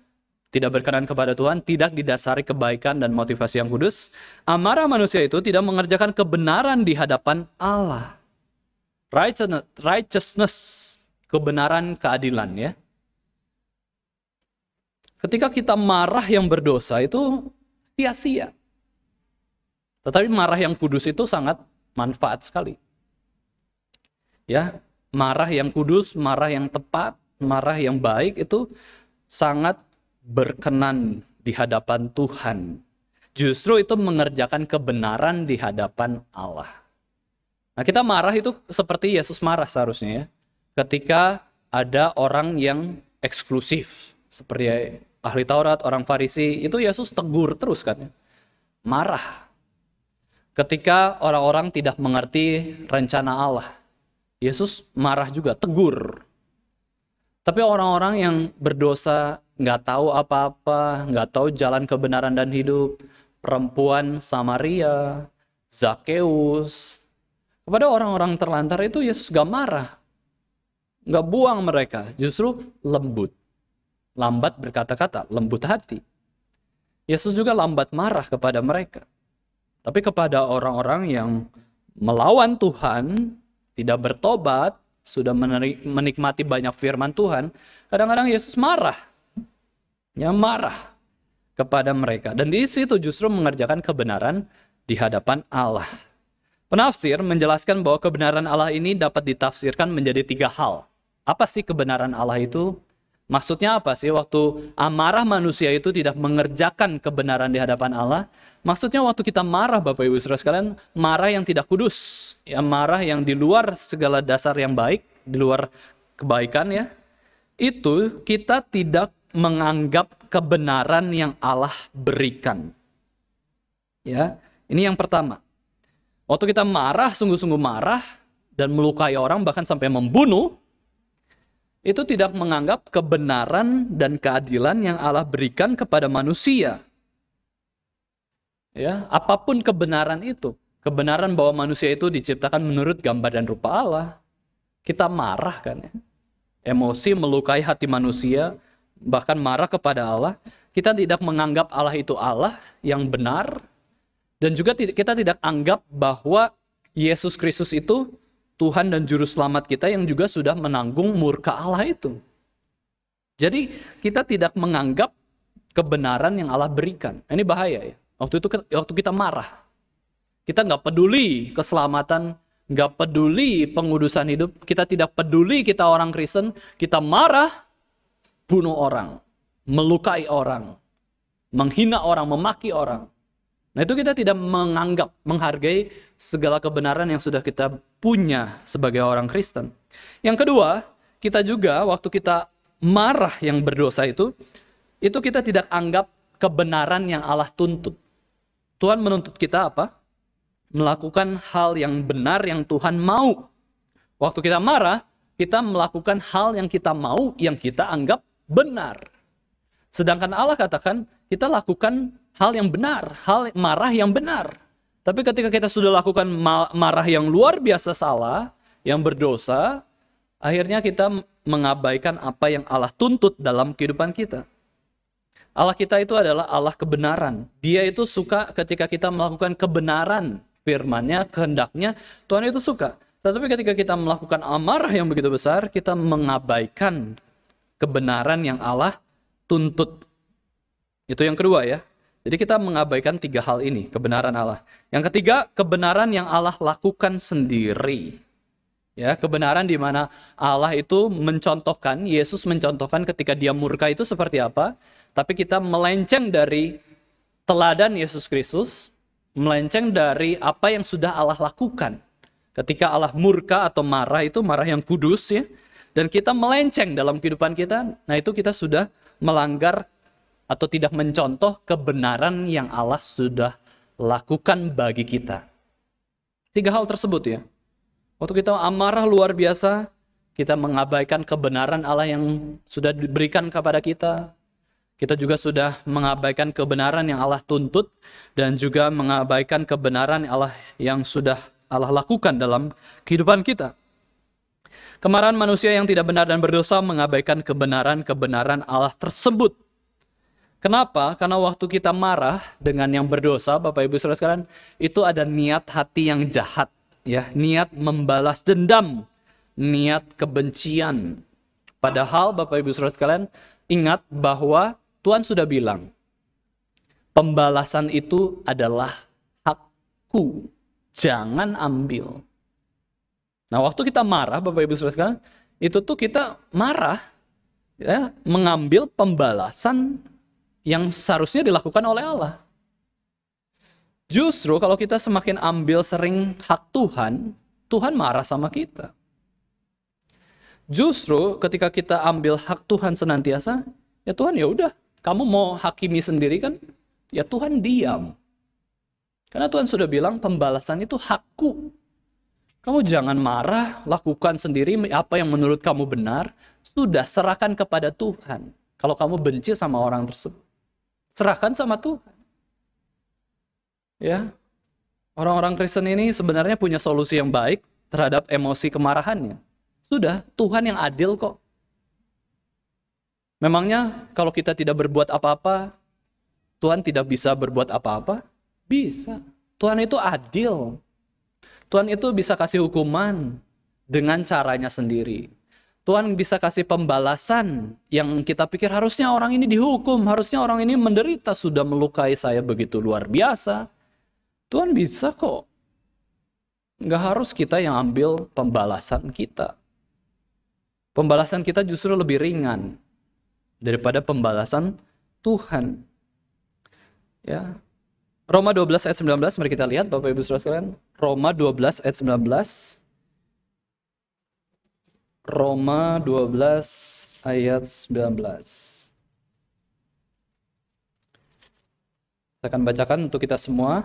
tidak berkenan kepada Tuhan, tidak didasari kebaikan dan motivasi yang kudus. Amarah manusia itu tidak mengerjakan kebenaran di hadapan Allah. Righteousness, kebenaran, keadilan ya. Ketika kita marah yang berdosa itu sia-sia. Tetapi marah yang kudus itu sangat manfaat sekali. Ya, marah yang kudus, marah yang tepat, marah yang baik itu sangat berkenan di hadapan Tuhan. Justru itu mengerjakan kebenaran di hadapan Allah. Nah, kita marah itu seperti Yesus marah seharusnya ya. Ketika ada orang yang eksklusif seperti ahli Taurat, orang Farisi, itu Yesus tegur terus kan. Marah. Ketika orang-orang tidak mengerti rencana Allah. Yesus marah juga, tegur. Tapi orang-orang yang berdosa, nggak tahu apa-apa, nggak tahu jalan kebenaran dan hidup, perempuan Samaria, Zakeus, kepada orang-orang terlantar itu Yesus gak marah, gak buang mereka, justru lembut lambat berkata-kata, lembut hati. Yesus juga lambat marah kepada mereka. Tapi kepada orang-orang yang melawan Tuhan, tidak bertobat, sudah menikmati banyak firman Tuhan, kadang-kadang Yesus marah. Ya marah kepada mereka. Dan di situ justru mengerjakan kebenaran di hadapan Allah. Penafsir menjelaskan bahwa kebenaran Allah ini dapat ditafsirkan menjadi tiga hal. Apa sih kebenaran Allah itu? Maksudnya apa sih waktu amarah manusia itu tidak mengerjakan kebenaran di hadapan Allah? Maksudnya waktu kita marah Bapak Ibu Saudara sekalian, marah yang tidak kudus, ya marah yang di luar segala dasar yang baik, di luar kebaikan ya. Itu kita tidak menganggap kebenaran yang Allah berikan. Ya, ini yang pertama. Waktu kita marah, sungguh-sungguh marah dan melukai orang bahkan sampai membunuh, itu tidak menganggap kebenaran dan keadilan yang Allah berikan kepada manusia. Ya, apapun kebenaran itu, kebenaran bahwa manusia itu diciptakan menurut gambar dan rupa Allah, kita marah kan ya. Emosi melukai hati manusia, bahkan marah kepada Allah. Kita tidak menganggap Allah itu Allah yang benar dan juga kita tidak anggap bahwa Yesus Kristus itu Tuhan dan Juru Selamat kita yang juga sudah menanggung murka Allah itu. Jadi kita tidak menganggap kebenaran yang Allah berikan. Ini bahaya ya. Waktu itu waktu kita marah, kita nggak peduli keselamatan, nggak peduli pengudusan hidup, kita tidak peduli kita orang Kristen, kita marah, bunuh orang, melukai orang, menghina orang, memaki orang. Nah itu kita tidak menganggap, menghargai segala kebenaran yang sudah kita punya sebagai orang Kristen. Yang kedua, kita juga waktu kita marah yang berdosa itu, itu kita tidak anggap kebenaran yang Allah tuntut. Tuhan menuntut kita apa? Melakukan hal yang benar yang Tuhan mau. Waktu kita marah, kita melakukan hal yang kita mau, yang kita anggap benar. Sedangkan Allah katakan, kita lakukan hal yang benar, hal marah yang benar. Tapi ketika kita sudah lakukan marah yang luar biasa salah, yang berdosa, akhirnya kita mengabaikan apa yang Allah tuntut dalam kehidupan kita. Allah kita itu adalah Allah kebenaran. Dia itu suka ketika kita melakukan kebenaran firmannya, kehendaknya, Tuhan itu suka. Tetapi ketika kita melakukan amarah yang begitu besar, kita mengabaikan kebenaran yang Allah tuntut. Itu yang kedua ya. Jadi kita mengabaikan tiga hal ini, kebenaran Allah. Yang ketiga, kebenaran yang Allah lakukan sendiri. Ya, kebenaran di mana Allah itu mencontohkan, Yesus mencontohkan ketika dia murka itu seperti apa, tapi kita melenceng dari teladan Yesus Kristus, melenceng dari apa yang sudah Allah lakukan. Ketika Allah murka atau marah itu marah yang kudus ya, dan kita melenceng dalam kehidupan kita, nah itu kita sudah melanggar atau tidak mencontoh kebenaran yang Allah sudah lakukan bagi kita. Tiga hal tersebut ya. Waktu kita amarah luar biasa, kita mengabaikan kebenaran Allah yang sudah diberikan kepada kita. Kita juga sudah mengabaikan kebenaran yang Allah tuntut dan juga mengabaikan kebenaran Allah yang sudah Allah lakukan dalam kehidupan kita. Kemarahan manusia yang tidak benar dan berdosa mengabaikan kebenaran-kebenaran Allah tersebut Kenapa? Karena waktu kita marah dengan yang berdosa, Bapak Ibu Saudara sekalian, itu ada niat hati yang jahat, ya, niat membalas dendam, niat kebencian. Padahal Bapak Ibu Saudara sekalian, ingat bahwa Tuhan sudah bilang, pembalasan itu adalah hakku. Jangan ambil. Nah, waktu kita marah, Bapak Ibu Saudara sekalian, itu tuh kita marah ya, mengambil pembalasan yang seharusnya dilakukan oleh Allah. Justru kalau kita semakin ambil sering hak Tuhan, Tuhan marah sama kita. Justru ketika kita ambil hak Tuhan senantiasa, ya Tuhan ya udah, kamu mau hakimi sendiri kan? Ya Tuhan diam. Karena Tuhan sudah bilang pembalasan itu hakku. Kamu jangan marah, lakukan sendiri apa yang menurut kamu benar, sudah serahkan kepada Tuhan. Kalau kamu benci sama orang tersebut. Serahkan sama Tuhan. Ya. Orang-orang Kristen ini sebenarnya punya solusi yang baik terhadap emosi kemarahannya. Sudah, Tuhan yang adil kok. Memangnya kalau kita tidak berbuat apa-apa, Tuhan tidak bisa berbuat apa-apa? Bisa. Tuhan itu adil. Tuhan itu bisa kasih hukuman dengan caranya sendiri. Tuhan bisa kasih pembalasan yang kita pikir harusnya orang ini dihukum, harusnya orang ini menderita sudah melukai saya begitu luar biasa. Tuhan bisa kok. Nggak harus kita yang ambil pembalasan kita. Pembalasan kita justru lebih ringan daripada pembalasan Tuhan. Ya. Roma 12 ayat 19, mari kita lihat Bapak Ibu Saudara sekalian. Roma 12 ayat 19. Roma 12 ayat 19. Saya akan bacakan untuk kita semua.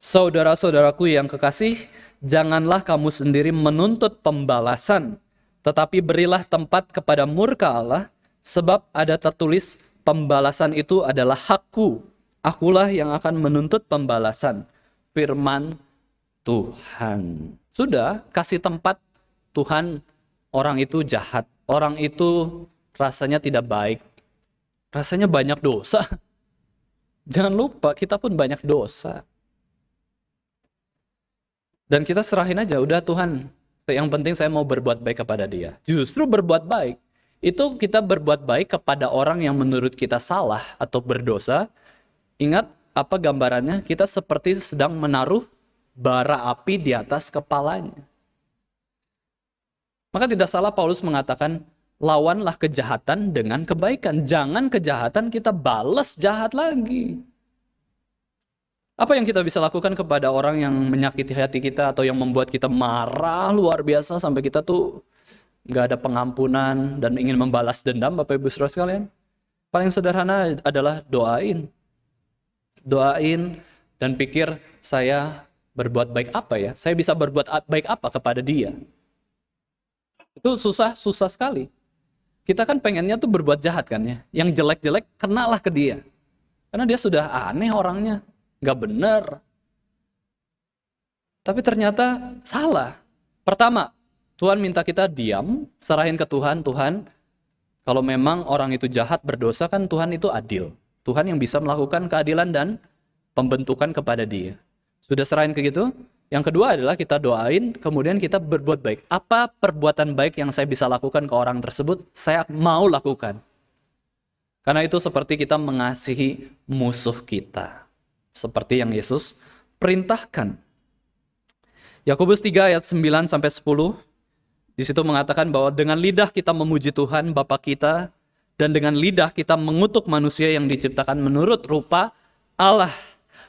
Saudara-saudaraku yang kekasih, janganlah kamu sendiri menuntut pembalasan, tetapi berilah tempat kepada murka Allah, sebab ada tertulis pembalasan itu adalah hakku, Akulah yang akan menuntut pembalasan. Firman Tuhan. Sudah, kasih tempat Tuhan orang itu jahat. Orang itu rasanya tidak baik. Rasanya banyak dosa. Jangan lupa, kita pun banyak dosa. Dan kita serahin aja, udah Tuhan, yang penting saya mau berbuat baik kepada dia. Justru berbuat baik, itu kita berbuat baik kepada orang yang menurut kita salah atau berdosa, Ingat apa gambarannya? Kita seperti sedang menaruh bara api di atas kepalanya. Maka tidak salah Paulus mengatakan, lawanlah kejahatan dengan kebaikan. Jangan kejahatan kita balas jahat lagi. Apa yang kita bisa lakukan kepada orang yang menyakiti hati kita atau yang membuat kita marah luar biasa sampai kita tuh nggak ada pengampunan dan ingin membalas dendam Bapak Ibu Saudara sekalian? Paling sederhana adalah doain doain dan pikir saya berbuat baik apa ya? Saya bisa berbuat baik apa kepada dia? Itu susah, susah sekali. Kita kan pengennya tuh berbuat jahat kan ya. Yang jelek-jelek kenalah ke dia. Karena dia sudah aneh orangnya. Nggak bener. Tapi ternyata salah. Pertama, Tuhan minta kita diam, serahin ke Tuhan. Tuhan, kalau memang orang itu jahat berdosa kan Tuhan itu adil. Tuhan yang bisa melakukan keadilan dan pembentukan kepada dia. Sudah serahin ke gitu? Yang kedua adalah kita doain, kemudian kita berbuat baik. Apa perbuatan baik yang saya bisa lakukan ke orang tersebut, saya mau lakukan. Karena itu seperti kita mengasihi musuh kita. Seperti yang Yesus perintahkan. Yakobus 3 ayat 9 sampai 10 di situ mengatakan bahwa dengan lidah kita memuji Tuhan Bapa kita dan dengan lidah kita mengutuk manusia yang diciptakan menurut rupa Allah.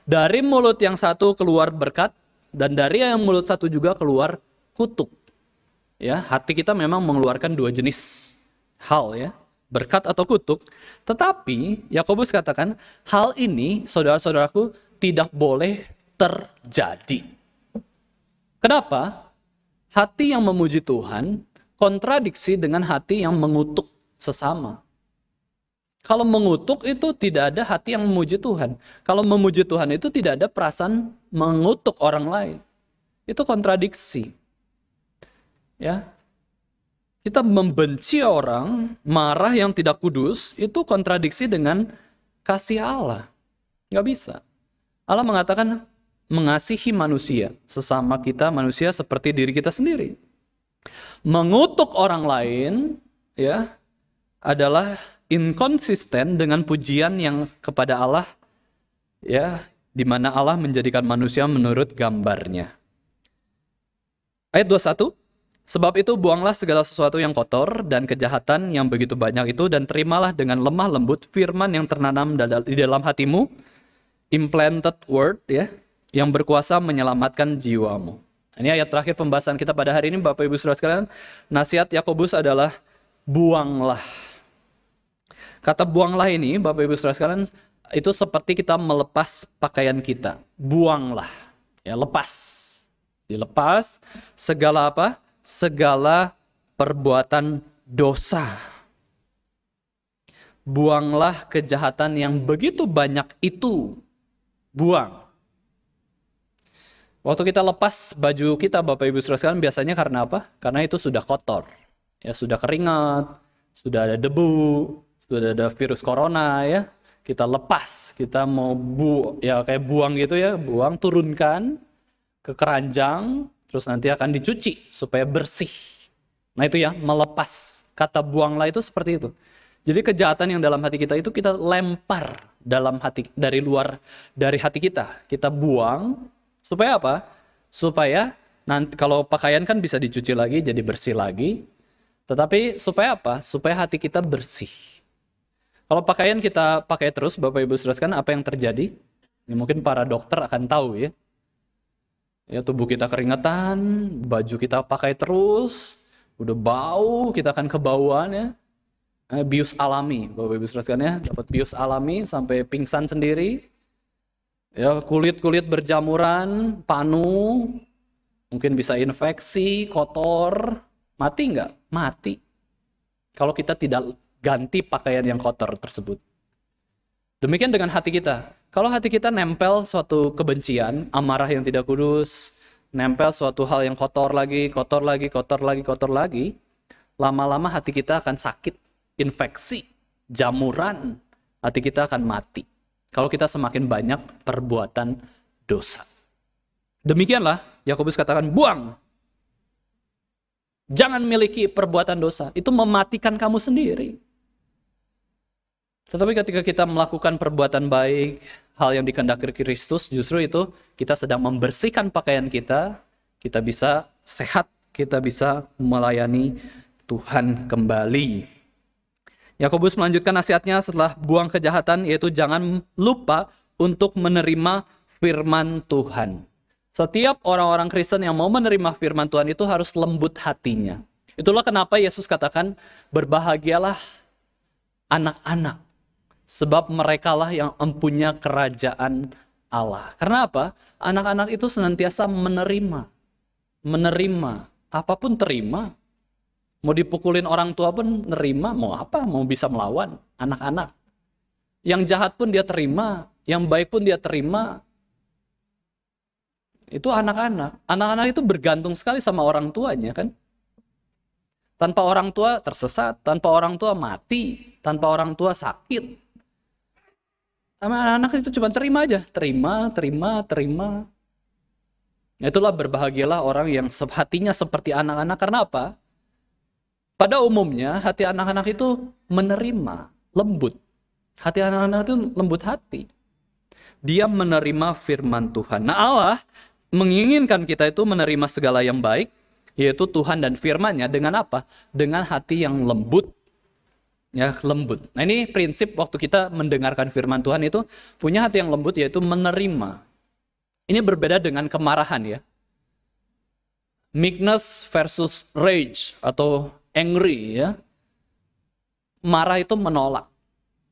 Dari mulut yang satu keluar berkat dan dari yang mulut satu juga keluar kutuk. Ya, hati kita memang mengeluarkan dua jenis hal ya, berkat atau kutuk. Tetapi Yakobus katakan, hal ini saudara-saudaraku tidak boleh terjadi. Kenapa? Hati yang memuji Tuhan kontradiksi dengan hati yang mengutuk sesama. Kalau mengutuk itu tidak ada hati yang memuji Tuhan. Kalau memuji Tuhan itu tidak ada perasaan mengutuk orang lain. Itu kontradiksi. Ya. Kita membenci orang, marah yang tidak kudus, itu kontradiksi dengan kasih Allah. Gak bisa. Allah mengatakan mengasihi manusia, sesama kita manusia seperti diri kita sendiri. Mengutuk orang lain ya adalah inkonsisten dengan pujian yang kepada Allah ya di mana Allah menjadikan manusia menurut gambarnya. Ayat 21 Sebab itu buanglah segala sesuatu yang kotor dan kejahatan yang begitu banyak itu dan terimalah dengan lemah lembut firman yang ternanam di dalam hatimu implanted word ya yang berkuasa menyelamatkan jiwamu. Ini ayat terakhir pembahasan kita pada hari ini Bapak Ibu Saudara sekalian. Nasihat Yakobus adalah buanglah Kata buanglah ini, Bapak Ibu saudara sekalian, itu seperti kita melepas pakaian kita. Buanglah, ya lepas. Dilepas segala apa? Segala perbuatan dosa. Buanglah kejahatan yang begitu banyak itu. Buang. Waktu kita lepas baju kita Bapak Ibu Saudara sekalian biasanya karena apa? Karena itu sudah kotor. Ya sudah keringat, sudah ada debu, sudah ada virus corona ya kita lepas kita mau bu ya kayak buang gitu ya buang turunkan ke keranjang terus nanti akan dicuci supaya bersih nah itu ya melepas kata buanglah itu seperti itu jadi kejahatan yang dalam hati kita itu kita lempar dalam hati dari luar dari hati kita kita buang supaya apa supaya nanti kalau pakaian kan bisa dicuci lagi jadi bersih lagi tetapi supaya apa supaya hati kita bersih kalau pakaian kita pakai terus, Bapak Ibu jelaskan apa yang terjadi? Ya, mungkin para dokter akan tahu ya. Ya tubuh kita keringetan, baju kita pakai terus, udah bau, kita akan kebauan ya. Eh, bius alami, Bapak Ibu jelaskan ya, dapat bius alami sampai pingsan sendiri. Ya kulit-kulit berjamuran, panu, mungkin bisa infeksi, kotor, mati nggak? Mati. Kalau kita tidak ganti pakaian yang kotor tersebut. Demikian dengan hati kita. Kalau hati kita nempel suatu kebencian, amarah yang tidak kudus, nempel suatu hal yang kotor lagi, kotor lagi, kotor lagi, kotor lagi, lama-lama hati kita akan sakit, infeksi, jamuran, hati kita akan mati. Kalau kita semakin banyak perbuatan dosa. Demikianlah Yakobus katakan, buang. Jangan miliki perbuatan dosa. Itu mematikan kamu sendiri. Tetapi ketika kita melakukan perbuatan baik, hal yang dikehendaki Kristus, justru itu kita sedang membersihkan pakaian kita, kita bisa sehat, kita bisa melayani Tuhan kembali. Yakobus melanjutkan nasihatnya setelah buang kejahatan, yaitu jangan lupa untuk menerima firman Tuhan. Setiap orang-orang Kristen yang mau menerima firman Tuhan itu harus lembut hatinya. Itulah kenapa Yesus katakan, berbahagialah anak-anak sebab merekalah yang empunya kerajaan Allah. Karena apa? Anak-anak itu senantiasa menerima. Menerima. Apapun terima. Mau dipukulin orang tua pun nerima. Mau apa? Mau bisa melawan. Anak-anak. Yang jahat pun dia terima. Yang baik pun dia terima. Itu anak-anak. Anak-anak itu bergantung sekali sama orang tuanya kan. Tanpa orang tua tersesat. Tanpa orang tua mati. Tanpa orang tua sakit sama anak-anak itu cuma terima aja, terima, terima, terima. Nah, itulah berbahagialah orang yang hatinya seperti anak-anak karena apa? Pada umumnya hati anak-anak itu menerima, lembut. Hati anak-anak itu lembut hati. Dia menerima firman Tuhan. Nah Allah menginginkan kita itu menerima segala yang baik, yaitu Tuhan dan firman-Nya dengan apa? Dengan hati yang lembut ya lembut. Nah ini prinsip waktu kita mendengarkan firman Tuhan itu punya hati yang lembut yaitu menerima. Ini berbeda dengan kemarahan ya. Meekness versus rage atau angry ya. Marah itu menolak,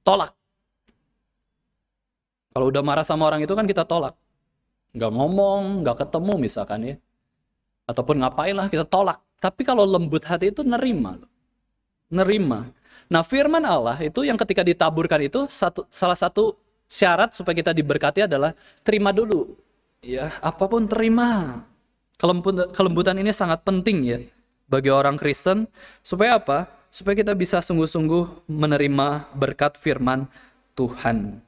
tolak. Kalau udah marah sama orang itu kan kita tolak. Nggak ngomong, nggak ketemu misalkan ya. Ataupun ngapain lah kita tolak. Tapi kalau lembut hati itu nerima. Nerima. Nah, firman Allah itu yang ketika ditaburkan itu satu salah satu syarat supaya kita diberkati adalah terima dulu. Ya, apapun terima. Kelembutan ini sangat penting ya bagi orang Kristen supaya apa? Supaya kita bisa sungguh-sungguh menerima berkat firman Tuhan.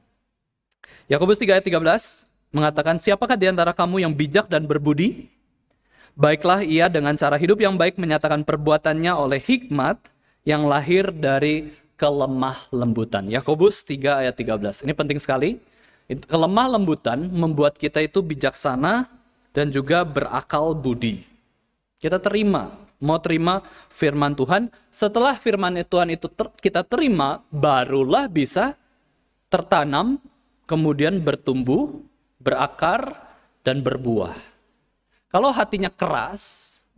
Yakobus 3 ayat 13 mengatakan, "Siapakah di antara kamu yang bijak dan berbudi? Baiklah ia dengan cara hidup yang baik menyatakan perbuatannya oleh hikmat, yang lahir dari kelemah lembutan. Yakobus 3 ayat 13. Ini penting sekali. Kelemah lembutan membuat kita itu bijaksana dan juga berakal budi. Kita terima, mau terima firman Tuhan. Setelah firman Tuhan itu ter kita terima, barulah bisa tertanam, kemudian bertumbuh, berakar, dan berbuah. Kalau hatinya keras,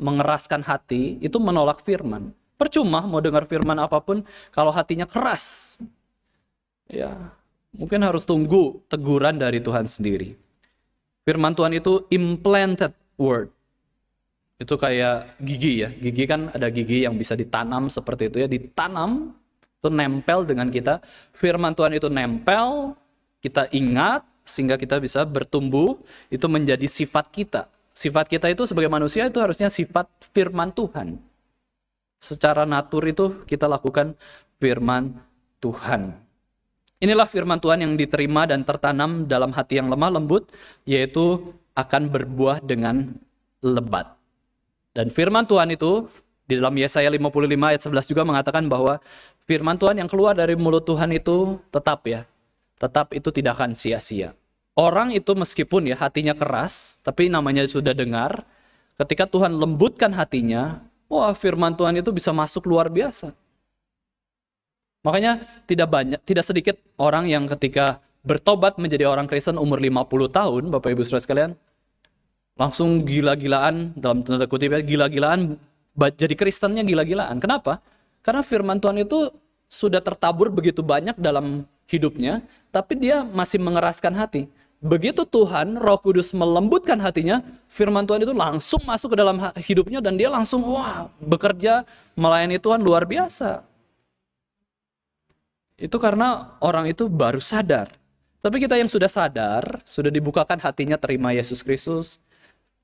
mengeraskan hati, itu menolak firman. Percuma mau dengar firman apapun kalau hatinya keras. Ya, mungkin harus tunggu teguran dari Tuhan sendiri. Firman Tuhan itu implanted word. Itu kayak gigi ya. Gigi kan ada gigi yang bisa ditanam seperti itu ya, ditanam itu nempel dengan kita. Firman Tuhan itu nempel, kita ingat sehingga kita bisa bertumbuh, itu menjadi sifat kita. Sifat kita itu sebagai manusia itu harusnya sifat firman Tuhan secara natur itu kita lakukan firman Tuhan. Inilah firman Tuhan yang diterima dan tertanam dalam hati yang lemah lembut, yaitu akan berbuah dengan lebat. Dan firman Tuhan itu di dalam Yesaya 55 ayat 11 juga mengatakan bahwa firman Tuhan yang keluar dari mulut Tuhan itu tetap ya, tetap itu tidak akan sia-sia. Orang itu meskipun ya hatinya keras, tapi namanya sudah dengar, ketika Tuhan lembutkan hatinya, wah firman Tuhan itu bisa masuk luar biasa. Makanya tidak banyak, tidak sedikit orang yang ketika bertobat menjadi orang Kristen umur 50 tahun, Bapak Ibu Saudara sekalian, langsung gila-gilaan dalam tanda kutip ya, gila-gilaan jadi Kristennya gila-gilaan. Kenapa? Karena firman Tuhan itu sudah tertabur begitu banyak dalam hidupnya, tapi dia masih mengeraskan hati begitu Tuhan Roh Kudus melembutkan hatinya, firman Tuhan itu langsung masuk ke dalam hidupnya dan dia langsung wah, bekerja melayani Tuhan luar biasa. Itu karena orang itu baru sadar. Tapi kita yang sudah sadar, sudah dibukakan hatinya terima Yesus Kristus,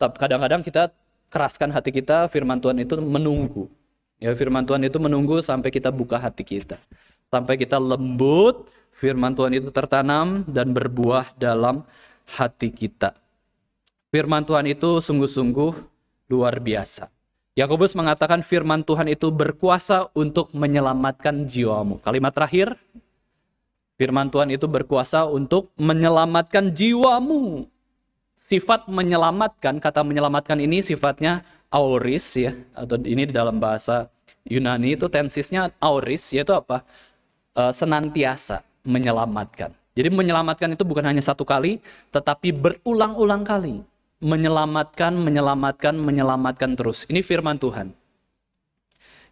kadang-kadang kita keraskan hati kita, firman Tuhan itu menunggu. Ya, firman Tuhan itu menunggu sampai kita buka hati kita. Sampai kita lembut, Firman Tuhan itu tertanam dan berbuah dalam hati kita. Firman Tuhan itu sungguh-sungguh luar biasa. Yakobus mengatakan firman Tuhan itu berkuasa untuk menyelamatkan jiwamu. Kalimat terakhir, firman Tuhan itu berkuasa untuk menyelamatkan jiwamu. Sifat menyelamatkan, kata menyelamatkan ini sifatnya auris ya, atau ini di dalam bahasa Yunani itu tensisnya auris, yaitu apa? Eh, senantiasa menyelamatkan. Jadi menyelamatkan itu bukan hanya satu kali, tetapi berulang-ulang kali. Menyelamatkan, menyelamatkan, menyelamatkan terus. Ini firman Tuhan.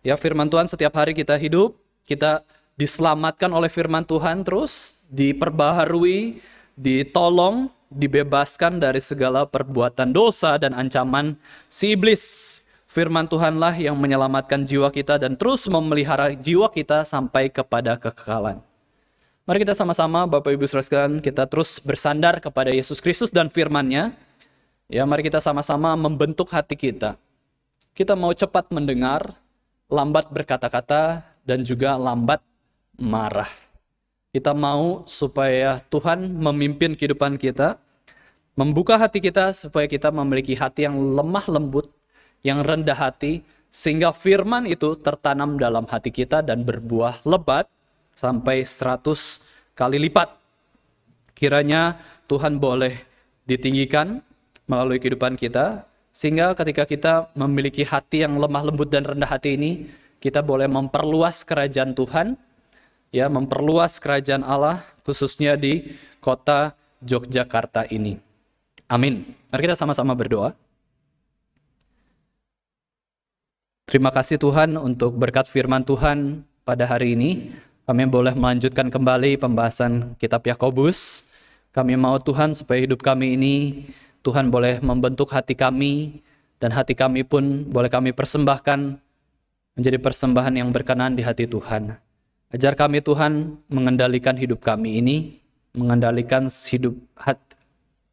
Ya, firman Tuhan setiap hari kita hidup, kita diselamatkan oleh firman Tuhan terus, diperbaharui, ditolong, dibebaskan dari segala perbuatan dosa dan ancaman si iblis. Firman Tuhanlah yang menyelamatkan jiwa kita dan terus memelihara jiwa kita sampai kepada kekekalan. Mari kita sama-sama Bapak Ibu sekalian kita terus bersandar kepada Yesus Kristus dan firman-Nya. Ya, mari kita sama-sama membentuk hati kita. Kita mau cepat mendengar, lambat berkata-kata dan juga lambat marah. Kita mau supaya Tuhan memimpin kehidupan kita, membuka hati kita supaya kita memiliki hati yang lemah lembut, yang rendah hati, sehingga firman itu tertanam dalam hati kita dan berbuah lebat sampai 100 kali lipat. Kiranya Tuhan boleh ditinggikan melalui kehidupan kita, sehingga ketika kita memiliki hati yang lemah lembut dan rendah hati ini, kita boleh memperluas kerajaan Tuhan, ya, memperluas kerajaan Allah, khususnya di kota Yogyakarta ini. Amin. Mari kita sama-sama berdoa. Terima kasih Tuhan untuk berkat firman Tuhan pada hari ini. Kami boleh melanjutkan kembali pembahasan kitab Yakobus. Kami mau Tuhan supaya hidup kami ini Tuhan boleh membentuk hati kami dan hati kami pun boleh kami persembahkan menjadi persembahan yang berkenan di hati Tuhan. Ajar kami Tuhan mengendalikan hidup kami ini, mengendalikan hidup hati,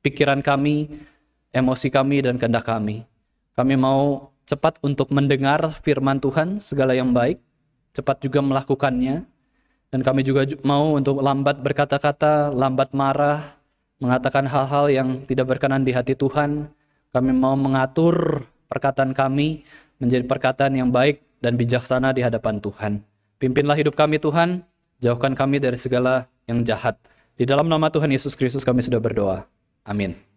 pikiran kami, emosi kami dan kehendak kami. Kami mau cepat untuk mendengar firman Tuhan segala yang baik, cepat juga melakukannya dan kami juga mau untuk lambat berkata-kata, lambat marah, mengatakan hal-hal yang tidak berkenan di hati Tuhan. Kami mau mengatur perkataan kami menjadi perkataan yang baik dan bijaksana di hadapan Tuhan. Pimpinlah hidup kami Tuhan, jauhkan kami dari segala yang jahat. Di dalam nama Tuhan Yesus Kristus kami sudah berdoa. Amin.